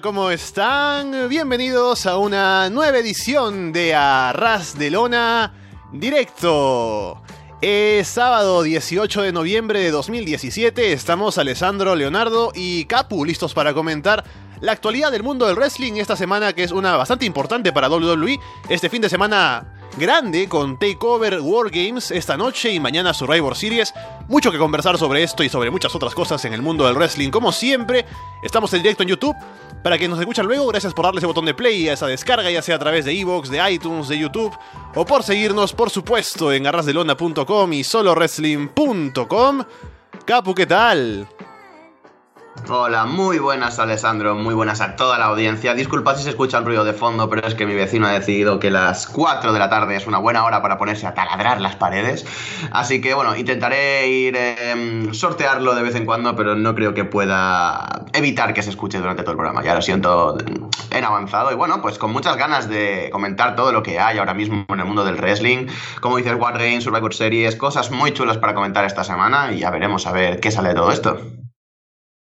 ¿cómo están? Bienvenidos a una nueva edición de Arras de Lona Directo. Es sábado 18 de noviembre de 2017. Estamos Alessandro, Leonardo y Capu listos para comentar la actualidad del mundo del wrestling esta semana, que es una bastante importante para WWE. Este fin de semana grande con Takeover Wargames esta noche y mañana Survivor Series. Mucho que conversar sobre esto y sobre muchas otras cosas en el mundo del wrestling. Como siempre, estamos en directo en YouTube. Para que nos escuchan luego, gracias por darle ese botón de play a esa descarga, ya sea a través de Evox, de iTunes, de YouTube, o por seguirnos, por supuesto, en arrasdelona.com y solowrestling.com. Capu, ¿qué tal? Hola, muy buenas Alessandro, muy buenas a toda la audiencia. Disculpad si se escucha el ruido de fondo, pero es que mi vecino ha decidido que las 4 de la tarde es una buena hora para ponerse a taladrar las paredes. Así que bueno, intentaré ir em, sortearlo de vez en cuando, pero no creo que pueda evitar que se escuche durante todo el programa. Ya lo siento em, en avanzado. Y bueno, pues con muchas ganas de comentar todo lo que hay ahora mismo en el mundo del wrestling. Como dices, War Game, Survivor Series, cosas muy chulas para comentar esta semana y ya veremos a ver qué sale de todo esto.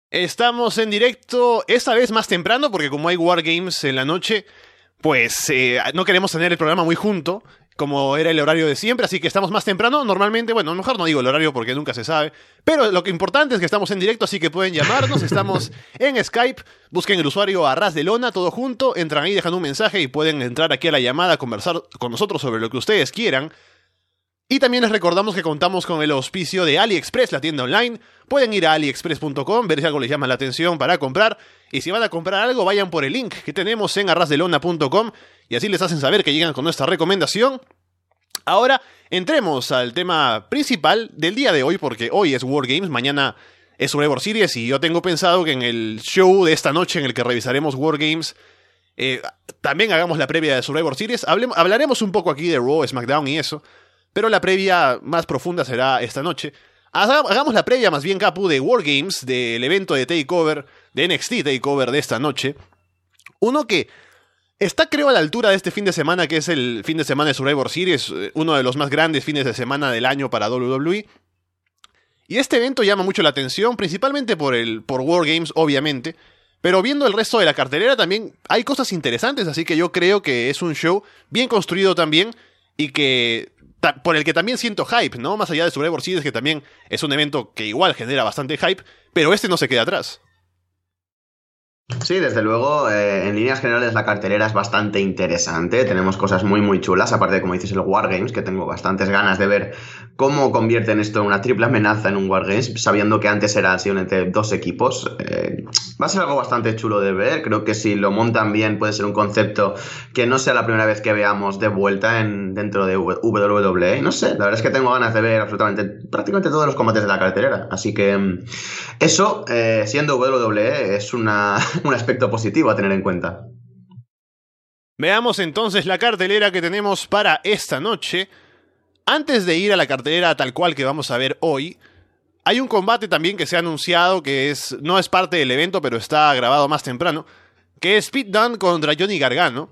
Estamos en directo, esta vez más temprano, porque como hay Wargames en la noche, pues eh, no queremos tener el programa muy junto, como era el horario de siempre, así que estamos más temprano. Normalmente, bueno, mejor no digo el horario porque nunca se sabe, pero lo que importante es que estamos en directo, así que pueden llamarnos. Estamos en Skype, busquen el usuario Arras de Lona, todo junto, entran ahí, dejan un mensaje y pueden entrar aquí a la llamada, conversar con nosotros sobre lo que ustedes quieran. Y también les recordamos que contamos con el auspicio de AliExpress, la tienda online. Pueden ir a aliexpress.com, ver si algo les llama la atención para comprar. Y si van a comprar algo, vayan por el link que tenemos en arrasdelona.com y así les hacen saber que llegan con nuestra recomendación. Ahora entremos al tema principal del día de hoy, porque hoy es Wargames, mañana es Survivor Series y yo tengo pensado que en el show de esta noche en el que revisaremos Wargames, eh, también hagamos la previa de Survivor Series. hablaremos un poco aquí de Raw, SmackDown y eso. Pero la previa más profunda será esta noche. Hagamos la previa más bien, Capu, de Wargames, del evento de Takeover, de NXT Takeover de esta noche. Uno que está, creo, a la altura de este fin de semana, que es el fin de semana de Survivor Series, eh, uno de los más grandes fines de semana del año para WWE. Y este evento llama mucho la atención, principalmente por, el, por Wargames, obviamente. Pero viendo el resto de la cartelera también hay cosas interesantes, así que yo creo que es un show bien construido también y que por el que también siento hype, ¿no? Más allá de Survivor Series, que también es un evento que igual genera bastante hype, pero este no se queda atrás. Sí, desde luego, eh, en líneas generales la cartelera es bastante interesante. Tenemos cosas muy, muy chulas. Aparte, de como dices, el Wargames, que tengo bastantes ganas de ver ¿Cómo convierten esto en una triple amenaza en un Wargames, sabiendo que antes era así entre dos equipos? Eh, va a ser algo bastante chulo de ver. Creo que si lo montan bien, puede ser un concepto que no sea la primera vez que veamos de vuelta en, dentro de WWE. No sé, la verdad es que tengo ganas de ver absolutamente prácticamente todos los combates de la cartelera. Así que mm, eso, eh, siendo WWE, es un aspecto positivo a tener en cuenta. Veamos entonces la cartelera que tenemos para esta noche. Antes de ir a la cartelera tal cual que vamos a ver hoy, hay un combate también que se ha anunciado que es no es parte del evento, pero está grabado más temprano, que es Pete Dunne contra Johnny Gargano.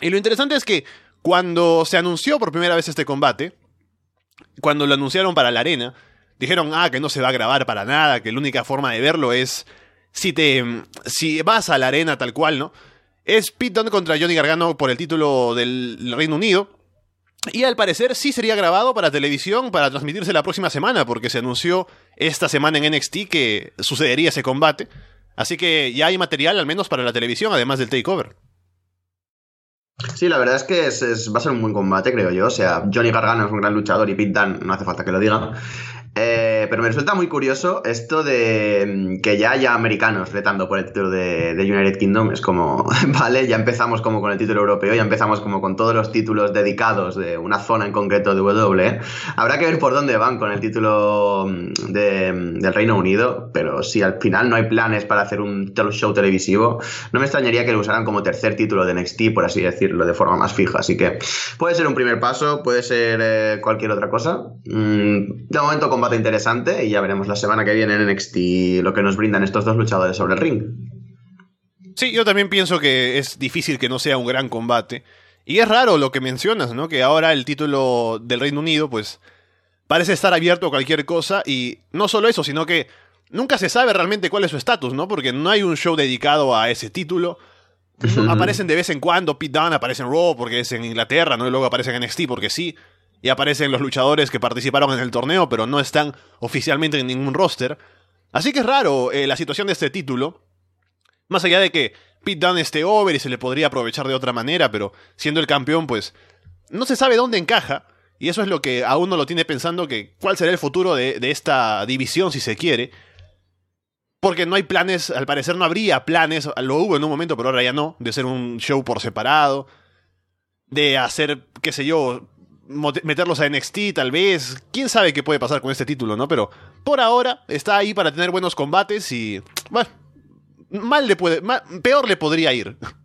Y lo interesante es que cuando se anunció por primera vez este combate, cuando lo anunciaron para la arena, dijeron, "Ah, que no se va a grabar para nada, que la única forma de verlo es si te si vas a la arena tal cual, ¿no?" Es Pete Dunne contra Johnny Gargano por el título del Reino Unido. Y al parecer sí sería grabado para televisión para transmitirse la próxima semana, porque se anunció esta semana en NXT que sucedería ese combate. Así que ya hay material al menos para la televisión, además del takeover. Sí, la verdad es que va a ser un buen combate, creo yo. O sea, Johnny Gargano es un gran luchador y Pete Dunne no hace falta que lo diga. Eh, pero me resulta muy curioso esto de mm, que ya haya americanos retando por el título de, United Kingdom. Es como, vale, ya empezamos como con el título europeo, ya empezamos como con todos los títulos dedicados de una zona en concreto de W. Habrá que ver por dónde van con el título mm, mm, del Reino Unido, pero si al final no hay planes para hacer un show televisivo, no me extrañaría que lo usaran como tercer título de NXT, por así decirlo, de forma más fija. Así que puede ser un primer paso, puede ser eh, cualquier otra cosa. de momento, como combate interesante y ya veremos la semana que viene en NXT lo que nos brindan estos dos luchadores sobre el ring. Sí, yo también pienso que es difícil que no sea un gran combate. Y es raro lo que mencionas, ¿no? Que ahora el título del Reino Unido, pues, parece estar abierto a cualquier cosa. Y no solo eso, sino que nunca se sabe realmente cuál es su estatus, ¿no? Porque no hay un show dedicado a ese título. Aparecen de vez en cuando, Pete Dunne aparece en Raw porque es en Inglaterra, ¿no? Y luego aparecen en NXT porque sí y aparecen los luchadores que participaron en el torneo, pero no están oficialmente en ningún roster. Así que es raro eh, la situación de este título. Más allá de que Pete Dunne esté over y se le podría aprovechar de otra manera, pero siendo el campeón, pues no se sabe dónde encaja. Y eso es lo que a uno lo tiene pensando que cuál será el futuro de, de esta división, si se quiere. Porque no hay planes, al parecer no habría planes, lo hubo en un momento, pero ahora ya no, de hacer un show por separado, de hacer, qué sé yo, meterlos a NXT tal vez. ¿Quién sabe qué puede pasar con este título, no? Pero por ahora está ahí para tener buenos combates y... Bueno, mal le puede... peor le podría ir.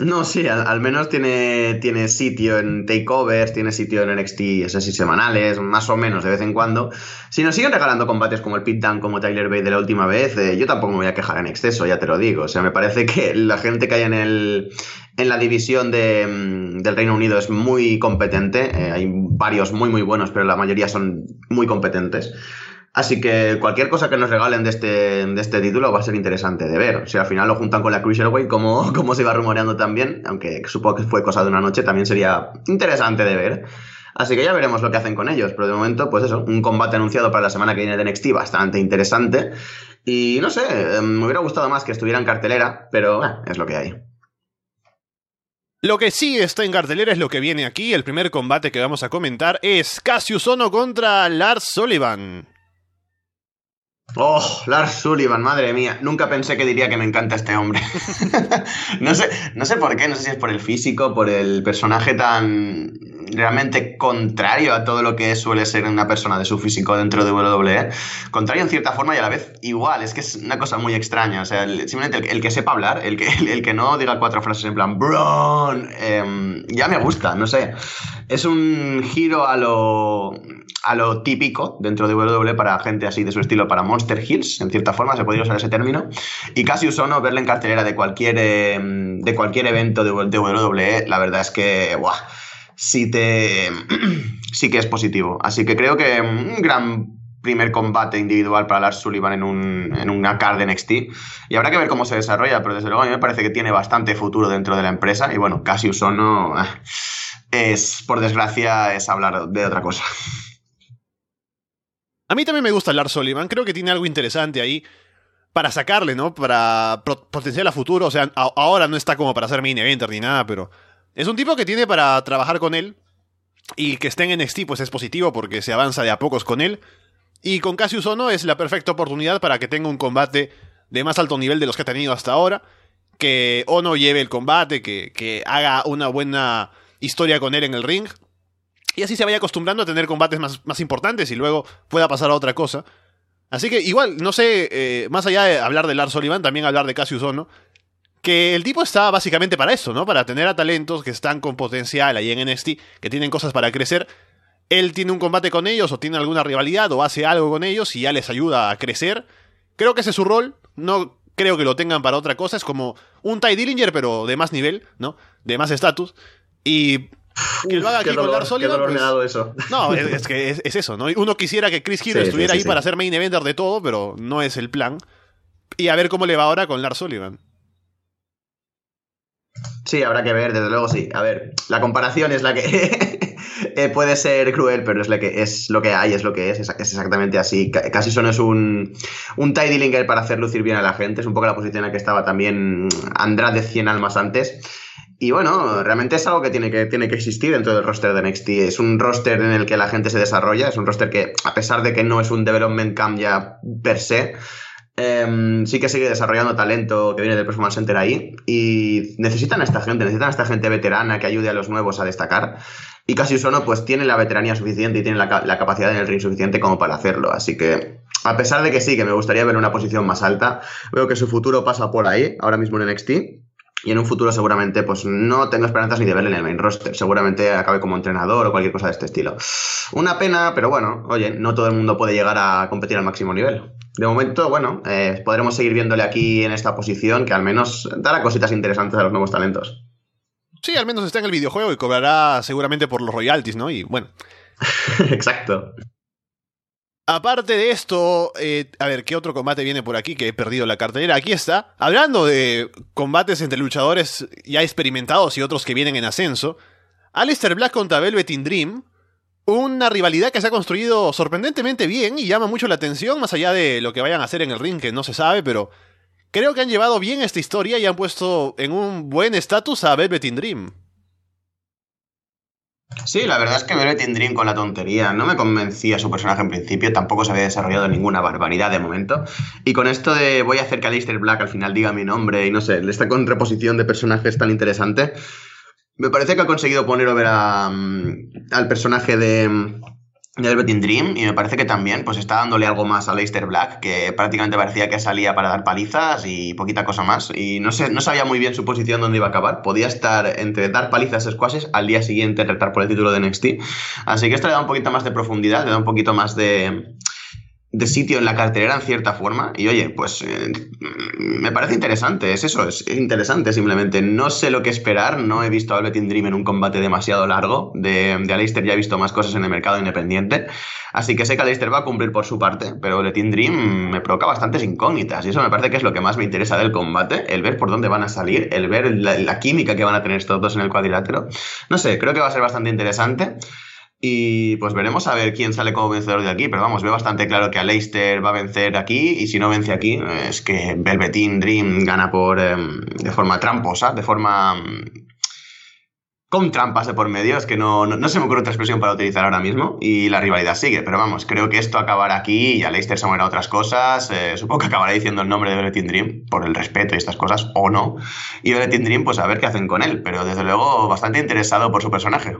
No, sí, al, menos tiene, tiene sitio en takeovers, tiene sitio en NXT si semanales, más o menos de vez en cuando. Si nos siguen regalando combates como el Pit Down, como Tyler Bay de la última vez, eh, yo tampoco me voy a quejar en exceso, ya te lo digo. O sea, me parece que la gente que hay en, el, en la división mm, del Reino Unido es muy competente. Eh, hay varios muy, muy buenos, pero la mayoría son muy competentes. Así que cualquier cosa que nos regalen de este, este título va a ser interesante de ver. si al final lo juntan con la Cruiserweight, como, como se iba rumoreando también, aunque supongo que fue cosa de una noche, también sería interesante de ver. Así que ya veremos lo que hacen con ellos. Pero de momento, pues eso, un combate anunciado para la semana que viene de NXT bastante interesante. Y no sé, em, me hubiera gustado más que estuviera en cartelera, pero es lo que hay. Lo que sí está en cartelera es lo que viene aquí. El primer combate que vamos a comentar es Cassius Ono contra Lars Sullivan. Oh, Lars Sullivan, madre mía. Nunca pensé que diría que me encanta este hombre. no, sé, no sé por qué, no sé si es por el físico, por el personaje tan realmente contrario a todo lo que suele ser una persona de su físico dentro de WWE. Contrario en cierta forma y a la vez igual. Es que es una cosa muy extraña. O sea, simplemente el, que sepa hablar, el que, el, que no diga cuatro frases en plan, Bron, em, ya me gusta, no sé. Es un giro a lo, a lo típico dentro de WWE para gente así de su estilo, para Monster Hills, en cierta forma, se podría usar ese término. Y casi no verle en cartelera de cualquier, em, de cualquier evento de WWE, la verdad es que, buah, sí, te, sí que es positivo. Así que creo que un gran primer combate individual para Lars Sullivan en, un, en una card de NXT. Y habrá que ver cómo se desarrolla, pero desde luego a mí me parece que tiene bastante futuro dentro de la empresa. Y bueno, casi Usono eh, es, por desgracia, es hablar de otra cosa. A mí también me gusta Lars Sullivan, creo que tiene algo interesante ahí para sacarle, ¿no? Para potenciar a futuro. O sea, ahora no está como para hacer main eventer ni nada, pero es un tipo que tiene para trabajar con él. Y que estén en NXT, pues es positivo porque se avanza de a pocos con él. Y con Cassius Ono es la perfecta oportunidad para que tenga un combate de más alto nivel de los que ha tenido hasta ahora. Que Ono lleve el combate, que, haga una buena historia con él en el ring. Y así se vaya acostumbrando a tener combates más, importantes y luego pueda pasar a otra cosa. Así que igual, no sé, eh, más allá de hablar de Lars Sullivan, también hablar de Cassius Ono, que el tipo está básicamente para eso, ¿no? Para tener a talentos que están con potencial ahí en NXT, que tienen cosas para crecer. Él tiene un combate con ellos o tiene alguna rivalidad o hace algo con ellos y ya les ayuda a crecer. Creo que ese es su rol. No creo que lo tengan para otra cosa. Es como un Ty Dillinger, pero de más nivel, ¿no? De más estatus. Y que lo haga aquí con Lars Sullivan, pues, No, es, que es, eso, ¿no? Uno quisiera que Chris Hero estuviera ahí para ser main eventer de todo, pero no es el plan. Y a ver cómo le va ahora con Lars Sullivan. Sí, habrá que ver, desde luego sí. A ver, la comparación es la que eh, puede ser cruel, pero es, la que, es lo que hay, es lo que es, es, exactamente así. Casi son es un, un para hacer lucir bien a la gente, es un poco la posición en la que estaba también Andrade 100 almas antes. Y bueno, realmente es algo que tiene, que tiene que existir dentro del roster de NXT. Es un roster en el que la gente se desarrolla, es un roster que, a pesar de que no es un development camp ya per se, Em, sí que sigue desarrollando talento que viene del Performance Center ahí y necesitan a esta gente, necesitan a esta gente veterana que ayude a los nuevos a destacar. Y casi Sono pues tiene la veteranía suficiente y tiene la, la, capacidad en el ring suficiente como para hacerlo. Así que, a pesar de que sí, que me gustaría ver una posición más alta, veo que su futuro pasa por ahí, ahora mismo en NXT y en un futuro seguramente pues no tengo esperanzas ni de verle en el main roster. Seguramente acabe como entrenador o cualquier cosa de este estilo. Una pena, pero bueno, oye, no todo el mundo puede llegar a competir al máximo nivel. De momento, bueno, eh, podremos seguir viéndole aquí en esta posición que al menos dará cositas interesantes a los nuevos talentos. Sí, al menos está en el videojuego y cobrará seguramente por los royalties, ¿no? Y bueno. Exacto. Aparte de esto, eh, a ver, ¿qué otro combate viene por aquí que he perdido la cartelera? Aquí está. Hablando de combates entre luchadores ya experimentados y otros que vienen en ascenso, Alistair Black contra Velvet Dream, una rivalidad que se ha construido sorprendentemente bien y llama mucho la atención, más allá de lo que vayan a hacer en el ring, que no se sabe, pero creo que han llevado bien esta historia y han puesto en un buen estatus a Velvet Dream. Sí, la verdad es que me in con la tontería no me convencía su personaje en principio, tampoco se había desarrollado ninguna barbaridad de momento. Y con esto de voy a hacer que Lister Black al final diga mi nombre y no sé, esta contraposición de personajes tan interesante, me parece que ha conseguido poner over a, mm, al personaje de, mm, del Betting Dream y me parece que también pues está dándole algo más a Leicester Black, que prácticamente parecía que salía para dar palizas y poquita cosa más. Y no, sé, no sabía muy bien su posición dónde iba a acabar. Podía estar entre dar palizas squashes al día siguiente retar por el título de NXT. Así que esto le da un poquito más de profundidad, le da un poquito más de de sitio en la cartelera en cierta forma. Y oye, pues eh, me parece interesante, es eso, es, interesante simplemente. No sé lo que esperar, no he visto a Velveteen Dream en un combate demasiado largo de, de Aleister, ya he visto más cosas en el mercado independiente. Así que sé que Aleister va a cumplir por su parte, pero Velveteen Dream me provoca bastantes incógnitas y eso me parece que es lo que más me interesa del combate, el ver por dónde van a salir, el ver la química que van a tener estos dos en el cuadrilátero. No sé, creo que va a ser bastante interesante. Y pues veremos a ver quién sale como vencedor de aquí, pero vamos, veo bastante claro que a Leicester va a vencer aquí y si no vence aquí es que velvetín Dream gana por em, de forma tramposa, de forma em, con trampas de por medio, es que no, no, se me ocurre otra expresión para utilizar ahora mismo y la rivalidad sigue, pero vamos, creo que esto acabará aquí y a Leicester se a otras cosas, eh, supongo que acabará diciendo el nombre de Velvetine Dream por el respeto y estas cosas, o no, y Velvetine Dream pues a ver qué hacen con él, pero desde luego bastante interesado por su personaje.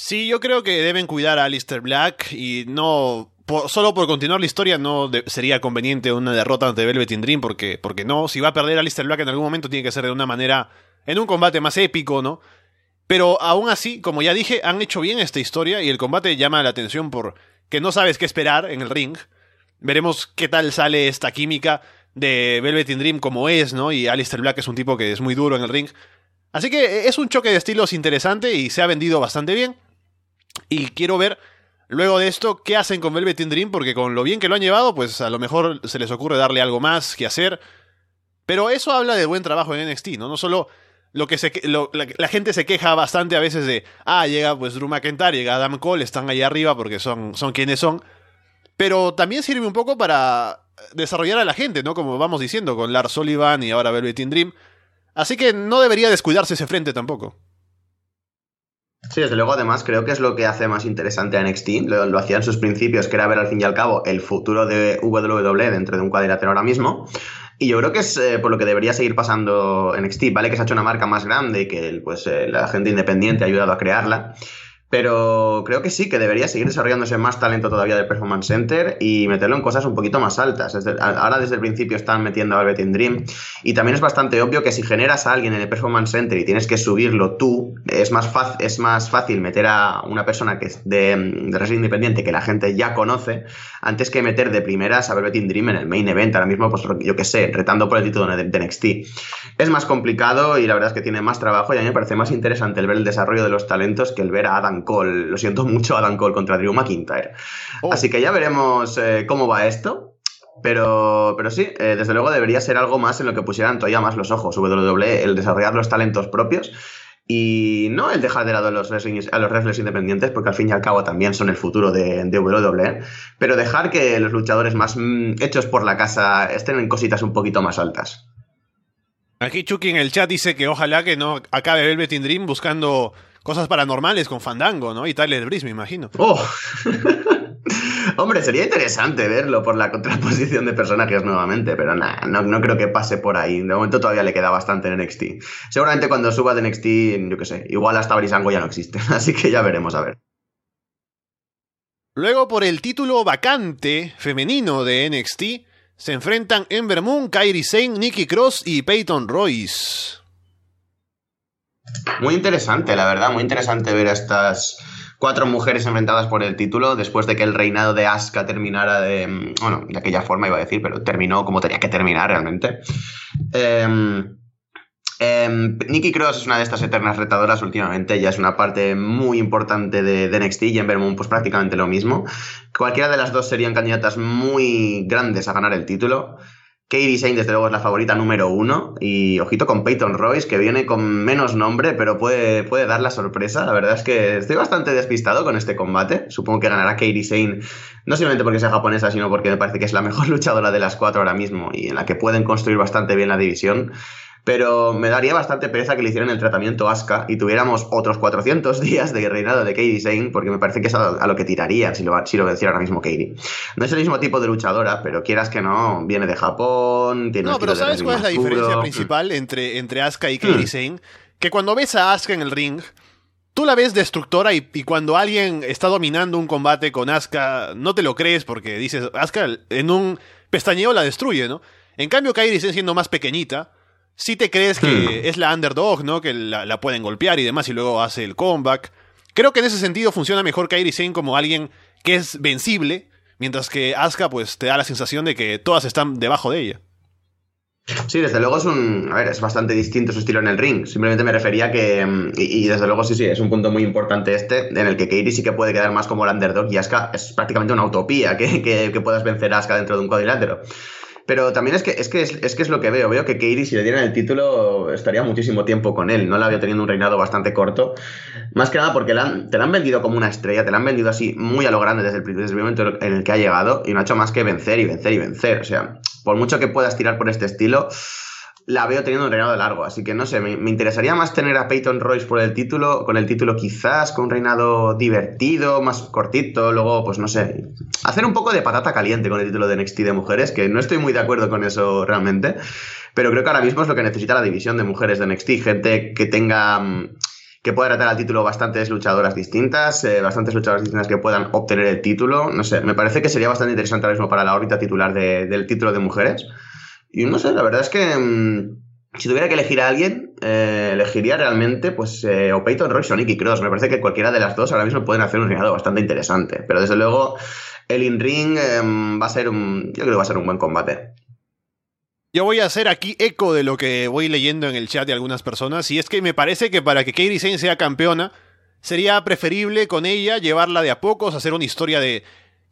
Sí, yo creo que deben cuidar a Alistair Black y no. solo por continuar la historia no sería conveniente una derrota ante Velvet Dream porque, porque no, si va a perder a Alistair Black en algún momento tiene que ser de una manera, en un combate más épico, ¿no? Pero aún así, como ya dije, han hecho bien esta historia y el combate llama la atención por que no sabes qué esperar en el ring. Veremos qué tal sale esta química de Velvet in Dream como es, ¿no? Y Alistair Black es un tipo que es muy duro en el ring. Así que eh, es un choque de estilos interesante y se ha vendido bastante bien. Y quiero ver luego de esto qué hacen con Velvet Dream, porque con lo bien que lo han llevado, pues a lo mejor se les ocurre darle algo más que hacer. Pero eso habla de buen trabajo en NXT, ¿no? No solo lo que se, la, gente se queja bastante a veces de, ah, llega pues Drew McIntyre, llega Adam Cole, están ahí arriba porque son, son quienes son. Pero también sirve un poco para desarrollar a la gente, ¿no? Como vamos diciendo, con Lars Sullivan y ahora Velvet Dream. Así que no debería descuidarse ese frente tampoco. Sí, desde luego, además, creo que es lo que hace más interesante a NXT. Lo, hacían hacía en sus principios, que era ver al fin y al cabo el futuro de WWE dentro de un cuadrilátero ahora mismo. Y yo creo que es eh, por lo que debería seguir pasando NXT, ¿vale? Que se ha hecho una marca más grande y que pues, eh, la gente independiente ha ayudado a crearla. Pero creo que sí, que debería seguir desarrollándose más talento todavía del Performance Center y meterlo en cosas un poquito más altas. ahora desde el principio están metiendo a in Dream y también es bastante obvio que si generas a alguien en el Performance Center y tienes que subirlo tú, es más, es más fácil meter a una persona que es de, de independiente que la gente ya conoce antes que meter de primeras a Betting Dream en el main event. Ahora mismo, pues yo qué sé, retando por el título de, de NXT. Es más complicado y la verdad es que tiene más trabajo y a mí me parece más interesante el ver el desarrollo de los talentos que el ver a Adam Cole. Lo siento mucho, Dan Cole contra Drew McIntyre. Oh. Así que ya veremos eh, cómo va esto. Pero, pero sí, eh, desde luego debería ser algo más en lo que pusieran todavía más los ojos. WWE, el desarrollar los talentos propios y no el dejar de lado a los, wrestlers, independientes, porque al fin y al cabo también son el futuro de, WWE, pero dejar que los luchadores más mm, hechos por la casa estén en cositas un poquito más altas. Aquí Chucky en el chat dice que ojalá que no acabe Velvet Betting Dream buscando cosas paranormales con Fandango, ¿no? Y Tyler Breeze, me imagino. Oh. Hombre, sería interesante verlo por la contraposición de personajes nuevamente, pero no, creo que pase por ahí. De momento todavía le queda bastante en NXT. Seguramente cuando suba de NXT, yo qué sé, igual hasta Brisango ya no existe, así que ya veremos a ver. Luego, por el título vacante femenino de NXT, se enfrentan Ember Moon, Kairi Sane, Nikki Cross y Peyton Royce. Muy interesante, la verdad, muy interesante ver a estas cuatro mujeres enfrentadas por el título después de que el reinado de Asuka terminara de. Mm, bueno, de aquella forma iba a decir, pero terminó como tenía que terminar realmente. Nicky em, em, Nikki Cross es una de estas eternas retadoras últimamente, ella es una parte muy importante de, de NXT y en Vermont pues prácticamente lo mismo. Cualquiera de las dos serían candidatas muy grandes a ganar el título. Katie Sain, desde luego, es la favorita número uno. Y ojito con Peyton Royce, que viene con menos nombre, pero puede, puede dar la sorpresa. La verdad es que estoy bastante despistado con este combate. Supongo que ganará Katie Sain, no solamente porque sea japonesa, sino porque me parece que es la mejor luchadora de las cuatro ahora mismo y en la que pueden construir bastante bien la división pero me daría bastante pereza que le hicieran el tratamiento Asuka y tuviéramos otros 400 días de reinado de Katie Sane, porque me parece que es a, lo que tiraría si lo, si lo venciera ahora mismo Katie. No es el mismo tipo de luchadora, pero quieras que no, viene de Japón, tiene No, pero ¿sabes cuál es la diferencia principal entre, entre Asuka y Katie hmm. Que cuando ves a Asuka en el ring, tú la ves destructora y, cuando alguien está dominando un combate con Asuka, no te lo crees porque dices, Asuka en un pestañeo la destruye, ¿no? En cambio, Kairi siendo más pequeñita, si te crees que hmm. es la underdog, ¿no? Que la, pueden golpear y demás, y luego hace el comeback. Creo que en ese sentido funciona mejor Kairi Sane como alguien que es vencible, mientras que Asuka pues te da la sensación de que todas están debajo de ella. Sí, desde luego es un. A ver, es bastante distinto su estilo en el ring. Simplemente me refería que. Mm, y, desde luego, sí, sí, es un punto muy importante este, en el que Kairi sí que puede quedar más como la underdog y Asuka es prácticamente una utopía que, que puedas vencer a Asuka dentro de un cuadrilátero. Pero también es que es, que es, que es lo que veo. Veo que Katie, si le dieran el título, estaría muchísimo tiempo con él. No la había tenido un reinado bastante corto. Más que nada porque la han, te la han vendido como una estrella, te la han vendido así muy a lo grande desde el, desde el momento en el que ha llegado y no ha hecho más que vencer y vencer y vencer. O sea, por mucho que puedas tirar por este estilo, la veo teniendo un reinado largo, así que no sé, me, interesaría más tener a Peyton Royce por el título, con el título quizás, con un reinado divertido, más cortito, luego, pues no sé, hacer un poco de patata caliente con el título de NXT de mujeres, que no estoy muy de acuerdo con eso realmente, pero creo que ahora mismo es lo que necesita la división de mujeres de NXT, gente que tenga... Mm, que pueda tratar al título bastantes luchadoras distintas, eh, bastantes luchadoras distintas que puedan obtener el título. No sé, me parece que sería bastante interesante ahora mismo para la órbita titular del título de mujeres. Y no sé, la verdad es que mm, si tuviera que elegir a alguien, eh, elegiría realmente pues eh, o Peyton Royce o Nicky Cross. Me parece que cualquiera de las dos ahora mismo pueden hacer un reinado bastante interesante. Pero desde luego, el in-ring em, va a ser un. Yo creo que va a ser un buen combate. Yo voy a hacer aquí eco de lo que voy leyendo en el chat de algunas personas, y es que me parece que para que Kairi Zane sea campeona, sería preferible con ella llevarla de a pocos, hacer una historia de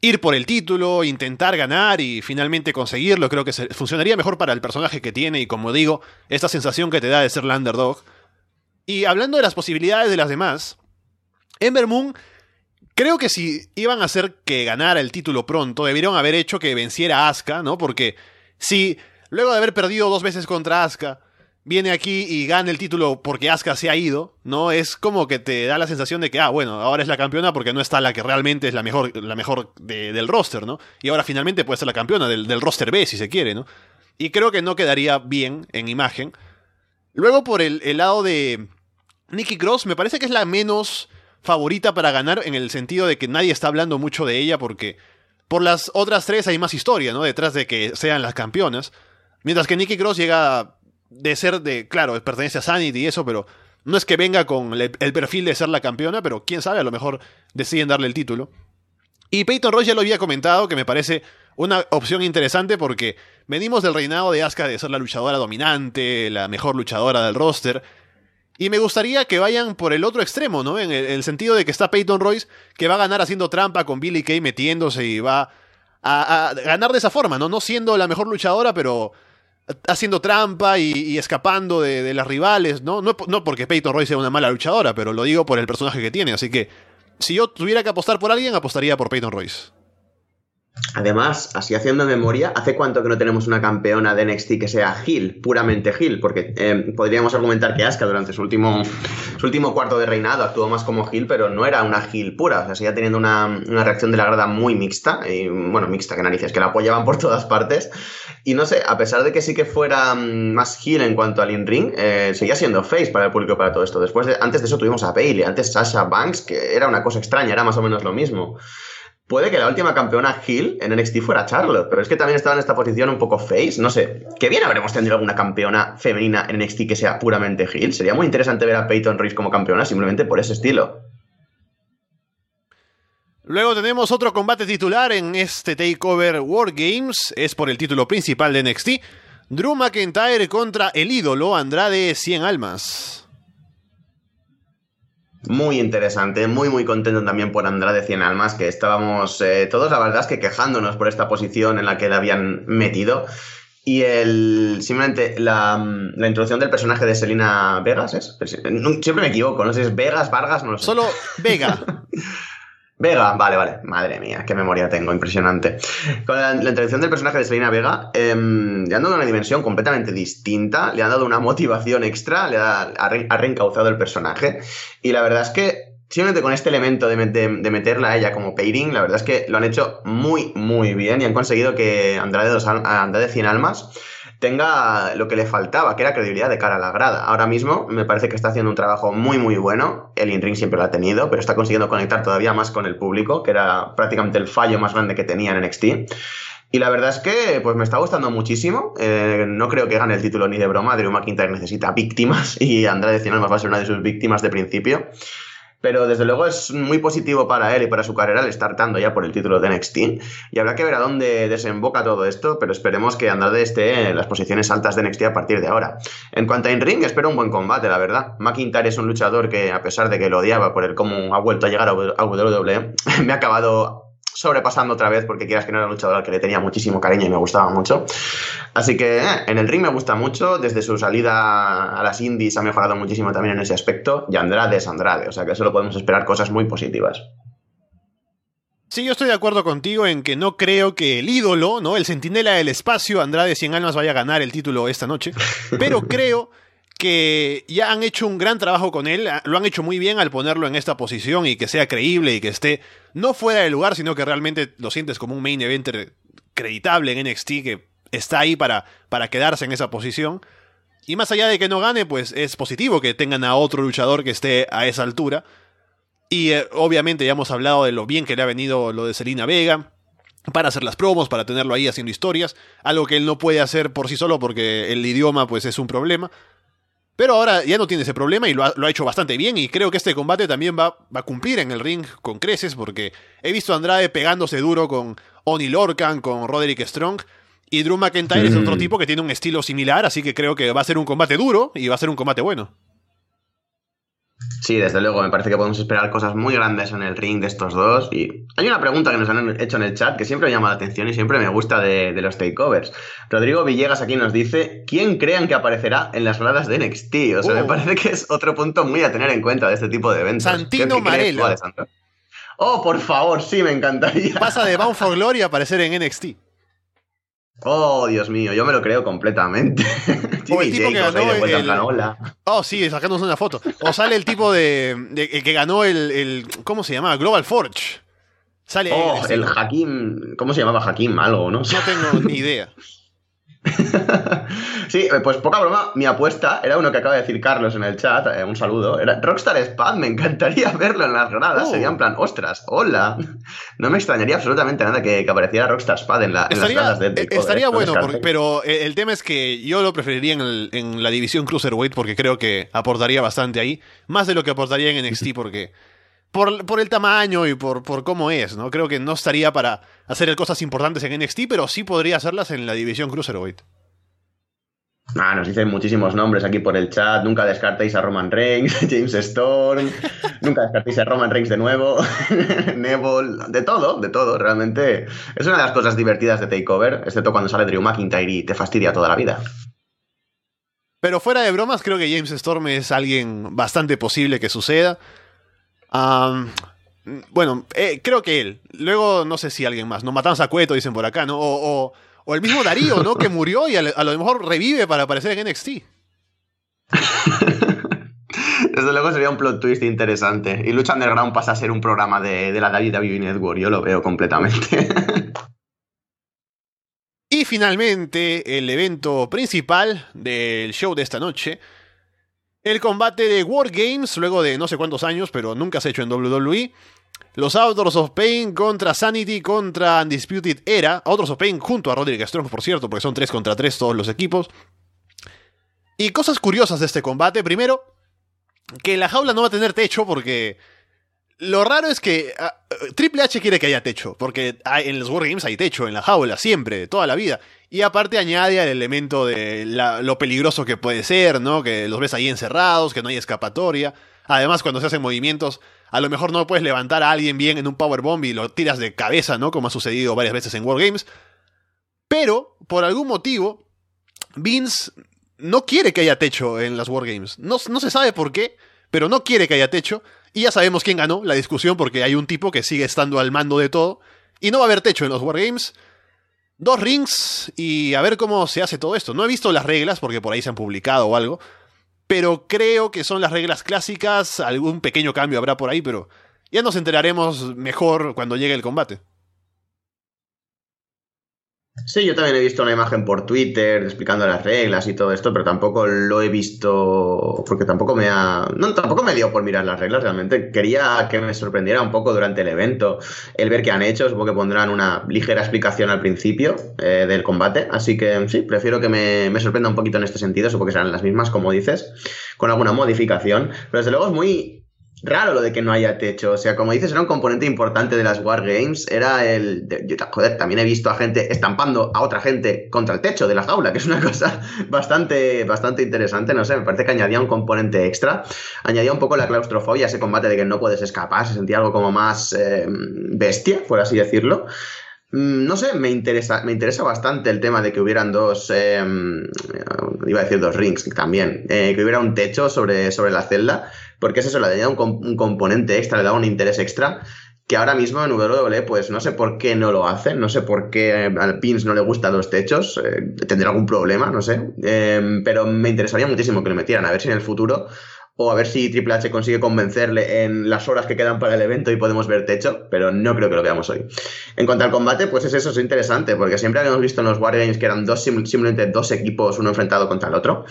ir por el título, intentar ganar y finalmente conseguirlo. Creo que funcionaría mejor para el personaje que tiene y como digo, esta sensación que te da de ser Lander underdog. Y hablando de las posibilidades de las demás, Ember Moon creo que si iban a hacer que ganara el título pronto, debieron haber hecho que venciera a Asuka, ¿no? Porque si luego de haber perdido dos veces contra Asuka, viene aquí y gana el título porque Asuka se ha ido, ¿no? Es como que te da la sensación de que, ah, bueno, ahora es la campeona porque no está la que realmente es la mejor, la mejor del roster, ¿no? Y ahora finalmente puede ser la campeona del, del, roster B, si se quiere, ¿no? Y creo que no quedaría bien en imagen. Luego, por el, el lado de Nikki Cross, me parece que es la menos favorita para ganar en el sentido de que nadie está hablando mucho de ella porque por las otras tres hay más historia, ¿no? Detrás de que sean las campeonas. Mientras que Nikki Cross llega de ser de, claro, pertenece a Sanity y eso, pero no es que venga con el, perfil de ser la campeona, pero quién sabe, a lo mejor deciden darle el título. Y Peyton Royce ya lo había comentado, que me parece una opción interesante porque venimos del reinado de Asuka de ser la luchadora dominante, la mejor luchadora del roster. Y me gustaría que vayan por el otro extremo, ¿no? En el, sentido de que está Peyton Royce, que va a ganar haciendo trampa con Billy Kay metiéndose y va a, ganar de esa forma, ¿no? No siendo la mejor luchadora, pero haciendo trampa y, escapando de, las rivales, ¿no? No, no porque Peyton Royce sea una mala luchadora, pero lo digo por el personaje que tiene. Así que si yo tuviera que apostar por alguien, apostaría por Peyton Royce. Además, así haciendo memoria, ¿hace cuánto que no tenemos una campeona de NXT que sea Hill, puramente Hill? Porque em, podríamos argumentar que Asuka durante su último, su último cuarto de reinado actuó más como Hill, pero no era una Hill pura. O sea, seguía teniendo una, reacción de la grada muy mixta, y bueno, mixta, que narices, que la apoyaban por todas partes. Y no sé, a pesar de que sí que fuera mm, más Hill en cuanto al in-ring, eh, seguía siendo face para el público para todo esto. Después de, antes de eso tuvimos a Bailey, antes Sasha Banks, que era una cosa extraña, era más o menos lo mismo. Puede que la última campeona Hill en NXT fuera Charlotte, pero es que también estaba en esta posición un poco face, no sé. Qué bien habremos tenido alguna campeona femenina en NXT que sea puramente Hill. Sería muy interesante ver a Peyton Reese como campeona simplemente por ese estilo. Luego tenemos otro combate titular en este Takeover War Games, es por el título principal de NXT. Drew McIntyre contra el ídolo Andrade 100 Almas. Muy interesante, muy muy contento también por Andrade Cien Almas, que estábamos eh, todos, la verdad es que quejándonos por esta posición en la que le habían metido. Y el, simplemente la, la, introducción del personaje de Selina Vegas es. Siempre me equivoco, no sé si es Vegas, Vargas, no sé. Solo Vega. Vega, vale, vale. Madre mía, qué memoria tengo, impresionante. Con la, introducción del personaje de Selena Vega, em, le han dado una dimensión completamente distinta, le han dado una motivación extra, le ha, reencauzado el personaje. Y la verdad es que simplemente con este elemento de, meterla a ella como pairing, la verdad es que lo han hecho muy, muy bien y han conseguido que Andrade, dos, Andrade 100 Almas tenga lo que le faltaba, que era credibilidad de cara a la grada. Ahora mismo me parece que está haciendo un trabajo muy, muy bueno. El in-ring siempre lo ha tenido, pero está consiguiendo conectar todavía más con el público, que era prácticamente el fallo más grande que tenía en NXT. Y la verdad es que pues me está gustando muchísimo. Eh, no creo que gane el título ni de broma. Drew McIntyre necesita víctimas y Andrade más va a ser una de sus víctimas de principio pero desde luego es muy positivo para él y para su carrera el estar tanto ya por el título de NXT. Y habrá que ver a dónde desemboca todo esto, pero esperemos que Andrade esté en las posiciones altas de NXT a partir de ahora. En cuanto a in-ring, espero un buen combate, la verdad. McIntyre es un luchador que, a pesar de que lo odiaba por el cómo ha vuelto a llegar a WWE, me ha acabado sobrepasando otra vez porque quieras que no era luchador al que le tenía muchísimo cariño y me gustaba mucho. Así que eh, en el ring me gusta mucho, desde su salida a las indies ha mejorado muchísimo también en ese aspecto y Andrade es Andrade, o sea que solo podemos esperar cosas muy positivas. Sí, yo estoy de acuerdo contigo en que no creo que el ídolo, ¿no? El centinela del espacio, Andrade Cien Almas, vaya a ganar el título esta noche. Pero creo que ya han hecho un gran trabajo con él, lo han hecho muy bien al ponerlo en esta posición y que sea creíble y que esté no fuera de lugar, sino que realmente lo sientes como un main eventer creditable en NXT que está ahí para, para quedarse en esa posición. Y más allá de que no gane, pues es positivo que tengan a otro luchador que esté a esa altura. Y eh, obviamente ya hemos hablado de lo bien que le ha venido lo de Selina Vega, para hacer las promos, para tenerlo ahí haciendo historias, algo que él no puede hacer por sí solo porque el idioma pues es un problema. Pero ahora ya no tiene ese problema y lo ha, hecho bastante bien. Y creo que este combate también va, a cumplir en el ring con creces, porque he visto a Andrade pegándose duro con Oni Lorcan, con Roderick Strong. Y Drew McIntyre es otro mm. tipo que tiene un estilo similar, así que creo que va a ser un combate duro y va a ser un combate bueno. Sí, desde luego, me parece que podemos esperar cosas muy grandes en el ring de estos dos. Y hay una pregunta que nos han hecho en el chat que siempre me llama la atención y siempre me gusta de, los takeovers. Rodrigo Villegas aquí nos dice, ¿quién crean que aparecerá en las gradas de NXT? O sea, me uh. parece que es otro punto muy a tener en cuenta de este tipo de eventos. Santino Marella. Oh, por favor, sí, me encantaría. Pasa de Bound for Glory a aparecer en NXT. Oh, Dios mío, yo me lo creo completamente. el tipo que ganó el, Oh, sí, sacándose una foto. O sale el tipo de, que ganó el, el, ¿Cómo se llamaba? Global Forge. Sale oh, el Hakim. ¿Cómo se llamaba Hakim? Algo, ¿no? No tengo ni idea. sí, eh, pues poca broma, mi apuesta era uno que acaba de decir Carlos en el chat, eh, un saludo, era Rockstar Spad, me encantaría verlo en las gradas, oh. sería en plan, ostras, hola, no me extrañaría absolutamente nada que, apareciera Rockstar Spad en, la, estaría, las gradas de... E-, estaría bueno, pero eh, el tema es que yo lo preferiría en, en la división Cruiserweight porque creo que aportaría bastante ahí, más de lo que aportaría en NXT porque por, el tamaño y por, cómo es, ¿no? Creo que no estaría para hacer cosas importantes en NXT, pero sí podría hacerlas en la división Cruiserweight. Ah, nos dicen muchísimos nombres aquí por el chat. Nunca descartéis a Roman Reigns, James Storm. nunca descartéis a Roman Reigns de nuevo. Neville. De todo, de todo, realmente. Es una de las cosas divertidas de Takeover, excepto cuando sale Drew McIntyre y te fastidia toda la vida. Pero fuera de bromas, creo que James Storm es alguien bastante posible que suceda bueno, eh, creo que él. Luego, no sé si alguien más. Nos matan a Cueto, dicen por acá, ¿no? O, el mismo Darío, ¿no? Que murió y a, lo mejor revive para aparecer en NXT. Desde luego sería un plot twist interesante. Y Lucha Underground pasa a ser un programa de, de la WWE Network. Yo lo veo completamente. y finalmente, el evento principal del show de esta noche el combate de Wargames, luego de no sé cuántos años, pero nunca se ha hecho en WWE. Los Outdoors of Pain contra Sanity contra Undisputed Era. Outdoors of Pain junto a Roderick Strong, por cierto, porque son 3 contra 3 todos los equipos. Y cosas curiosas de este combate. Primero, que la jaula no va a tener techo porque... Lo raro es que ah, eh, Triple H quiere que haya techo, porque en los Wargames hay techo, en la jaula, siempre, toda la vida. Y aparte añade el elemento de lo peligroso que puede ser, ¿no? Que los ves ahí encerrados, que no hay escapatoria. Además, cuando se hacen movimientos, a lo mejor no puedes levantar a alguien bien en un powerbomb y lo tiras de cabeza, ¿no? Como ha sucedido varias veces en Wargames. Pero, por algún motivo, Vince no quiere que haya techo en las Wargames. No, no se sabe por qué, pero no quiere que haya techo. Y ya sabemos quién ganó la discusión porque hay un tipo que sigue estando al mando de todo. Y no va a haber techo en los Wargames. Dos rings y a ver cómo se hace todo esto. No he visto las reglas porque por ahí se han publicado o algo, pero creo que son las reglas clásicas. Algún pequeño cambio habrá por ahí, pero ya nos enteraremos mejor cuando llegue el combate. Sí, yo también he visto una imagen por Twitter explicando las reglas y todo esto, pero tampoco lo he visto porque tampoco me ha, no, tampoco me dio por mirar las reglas realmente. Quería que me sorprendiera un poco durante el evento el ver qué han hecho. Supongo que pondrán una ligera explicación al principio eh, del combate, así que sí, prefiero que me, me, sorprenda un poquito en este sentido. Supongo que serán las mismas, como dices, con alguna modificación, pero desde luego es muy raro lo de que no haya techo. O sea, como dices, era un componente importante de las war games Era el. De, joder, también he visto a gente estampando a otra gente contra el techo de la jaula, que es una cosa bastante, bastante interesante. No sé, me parece que añadía un componente extra. Añadía un poco la claustrofobia, ese combate de que no puedes escapar. Se sentía algo como más eh, bestia, por así decirlo. Mm, no sé, me interesa, me interesa bastante el tema de que hubieran dos, em, eh, iba a decir dos rings también, eh, que hubiera un techo sobre, sobre la celda, porque eso, le da un, componente extra, le da un interés extra, que ahora mismo en WWE, pues no sé por qué no lo hacen, no sé por qué al Pins no le gustan los techos, eh, tendrá algún problema, no sé, em, pero me interesaría muchísimo que lo metieran, a ver si en el futuro o a ver si Triple H consigue convencerle en las horas que quedan para el evento y podemos ver techo, pero no creo que lo veamos hoy. En cuanto al combate, pues es eso, es interesante, porque siempre habíamos visto en los Guardians que eran dos, simplemente dos equipos, uno enfrentado contra el otro.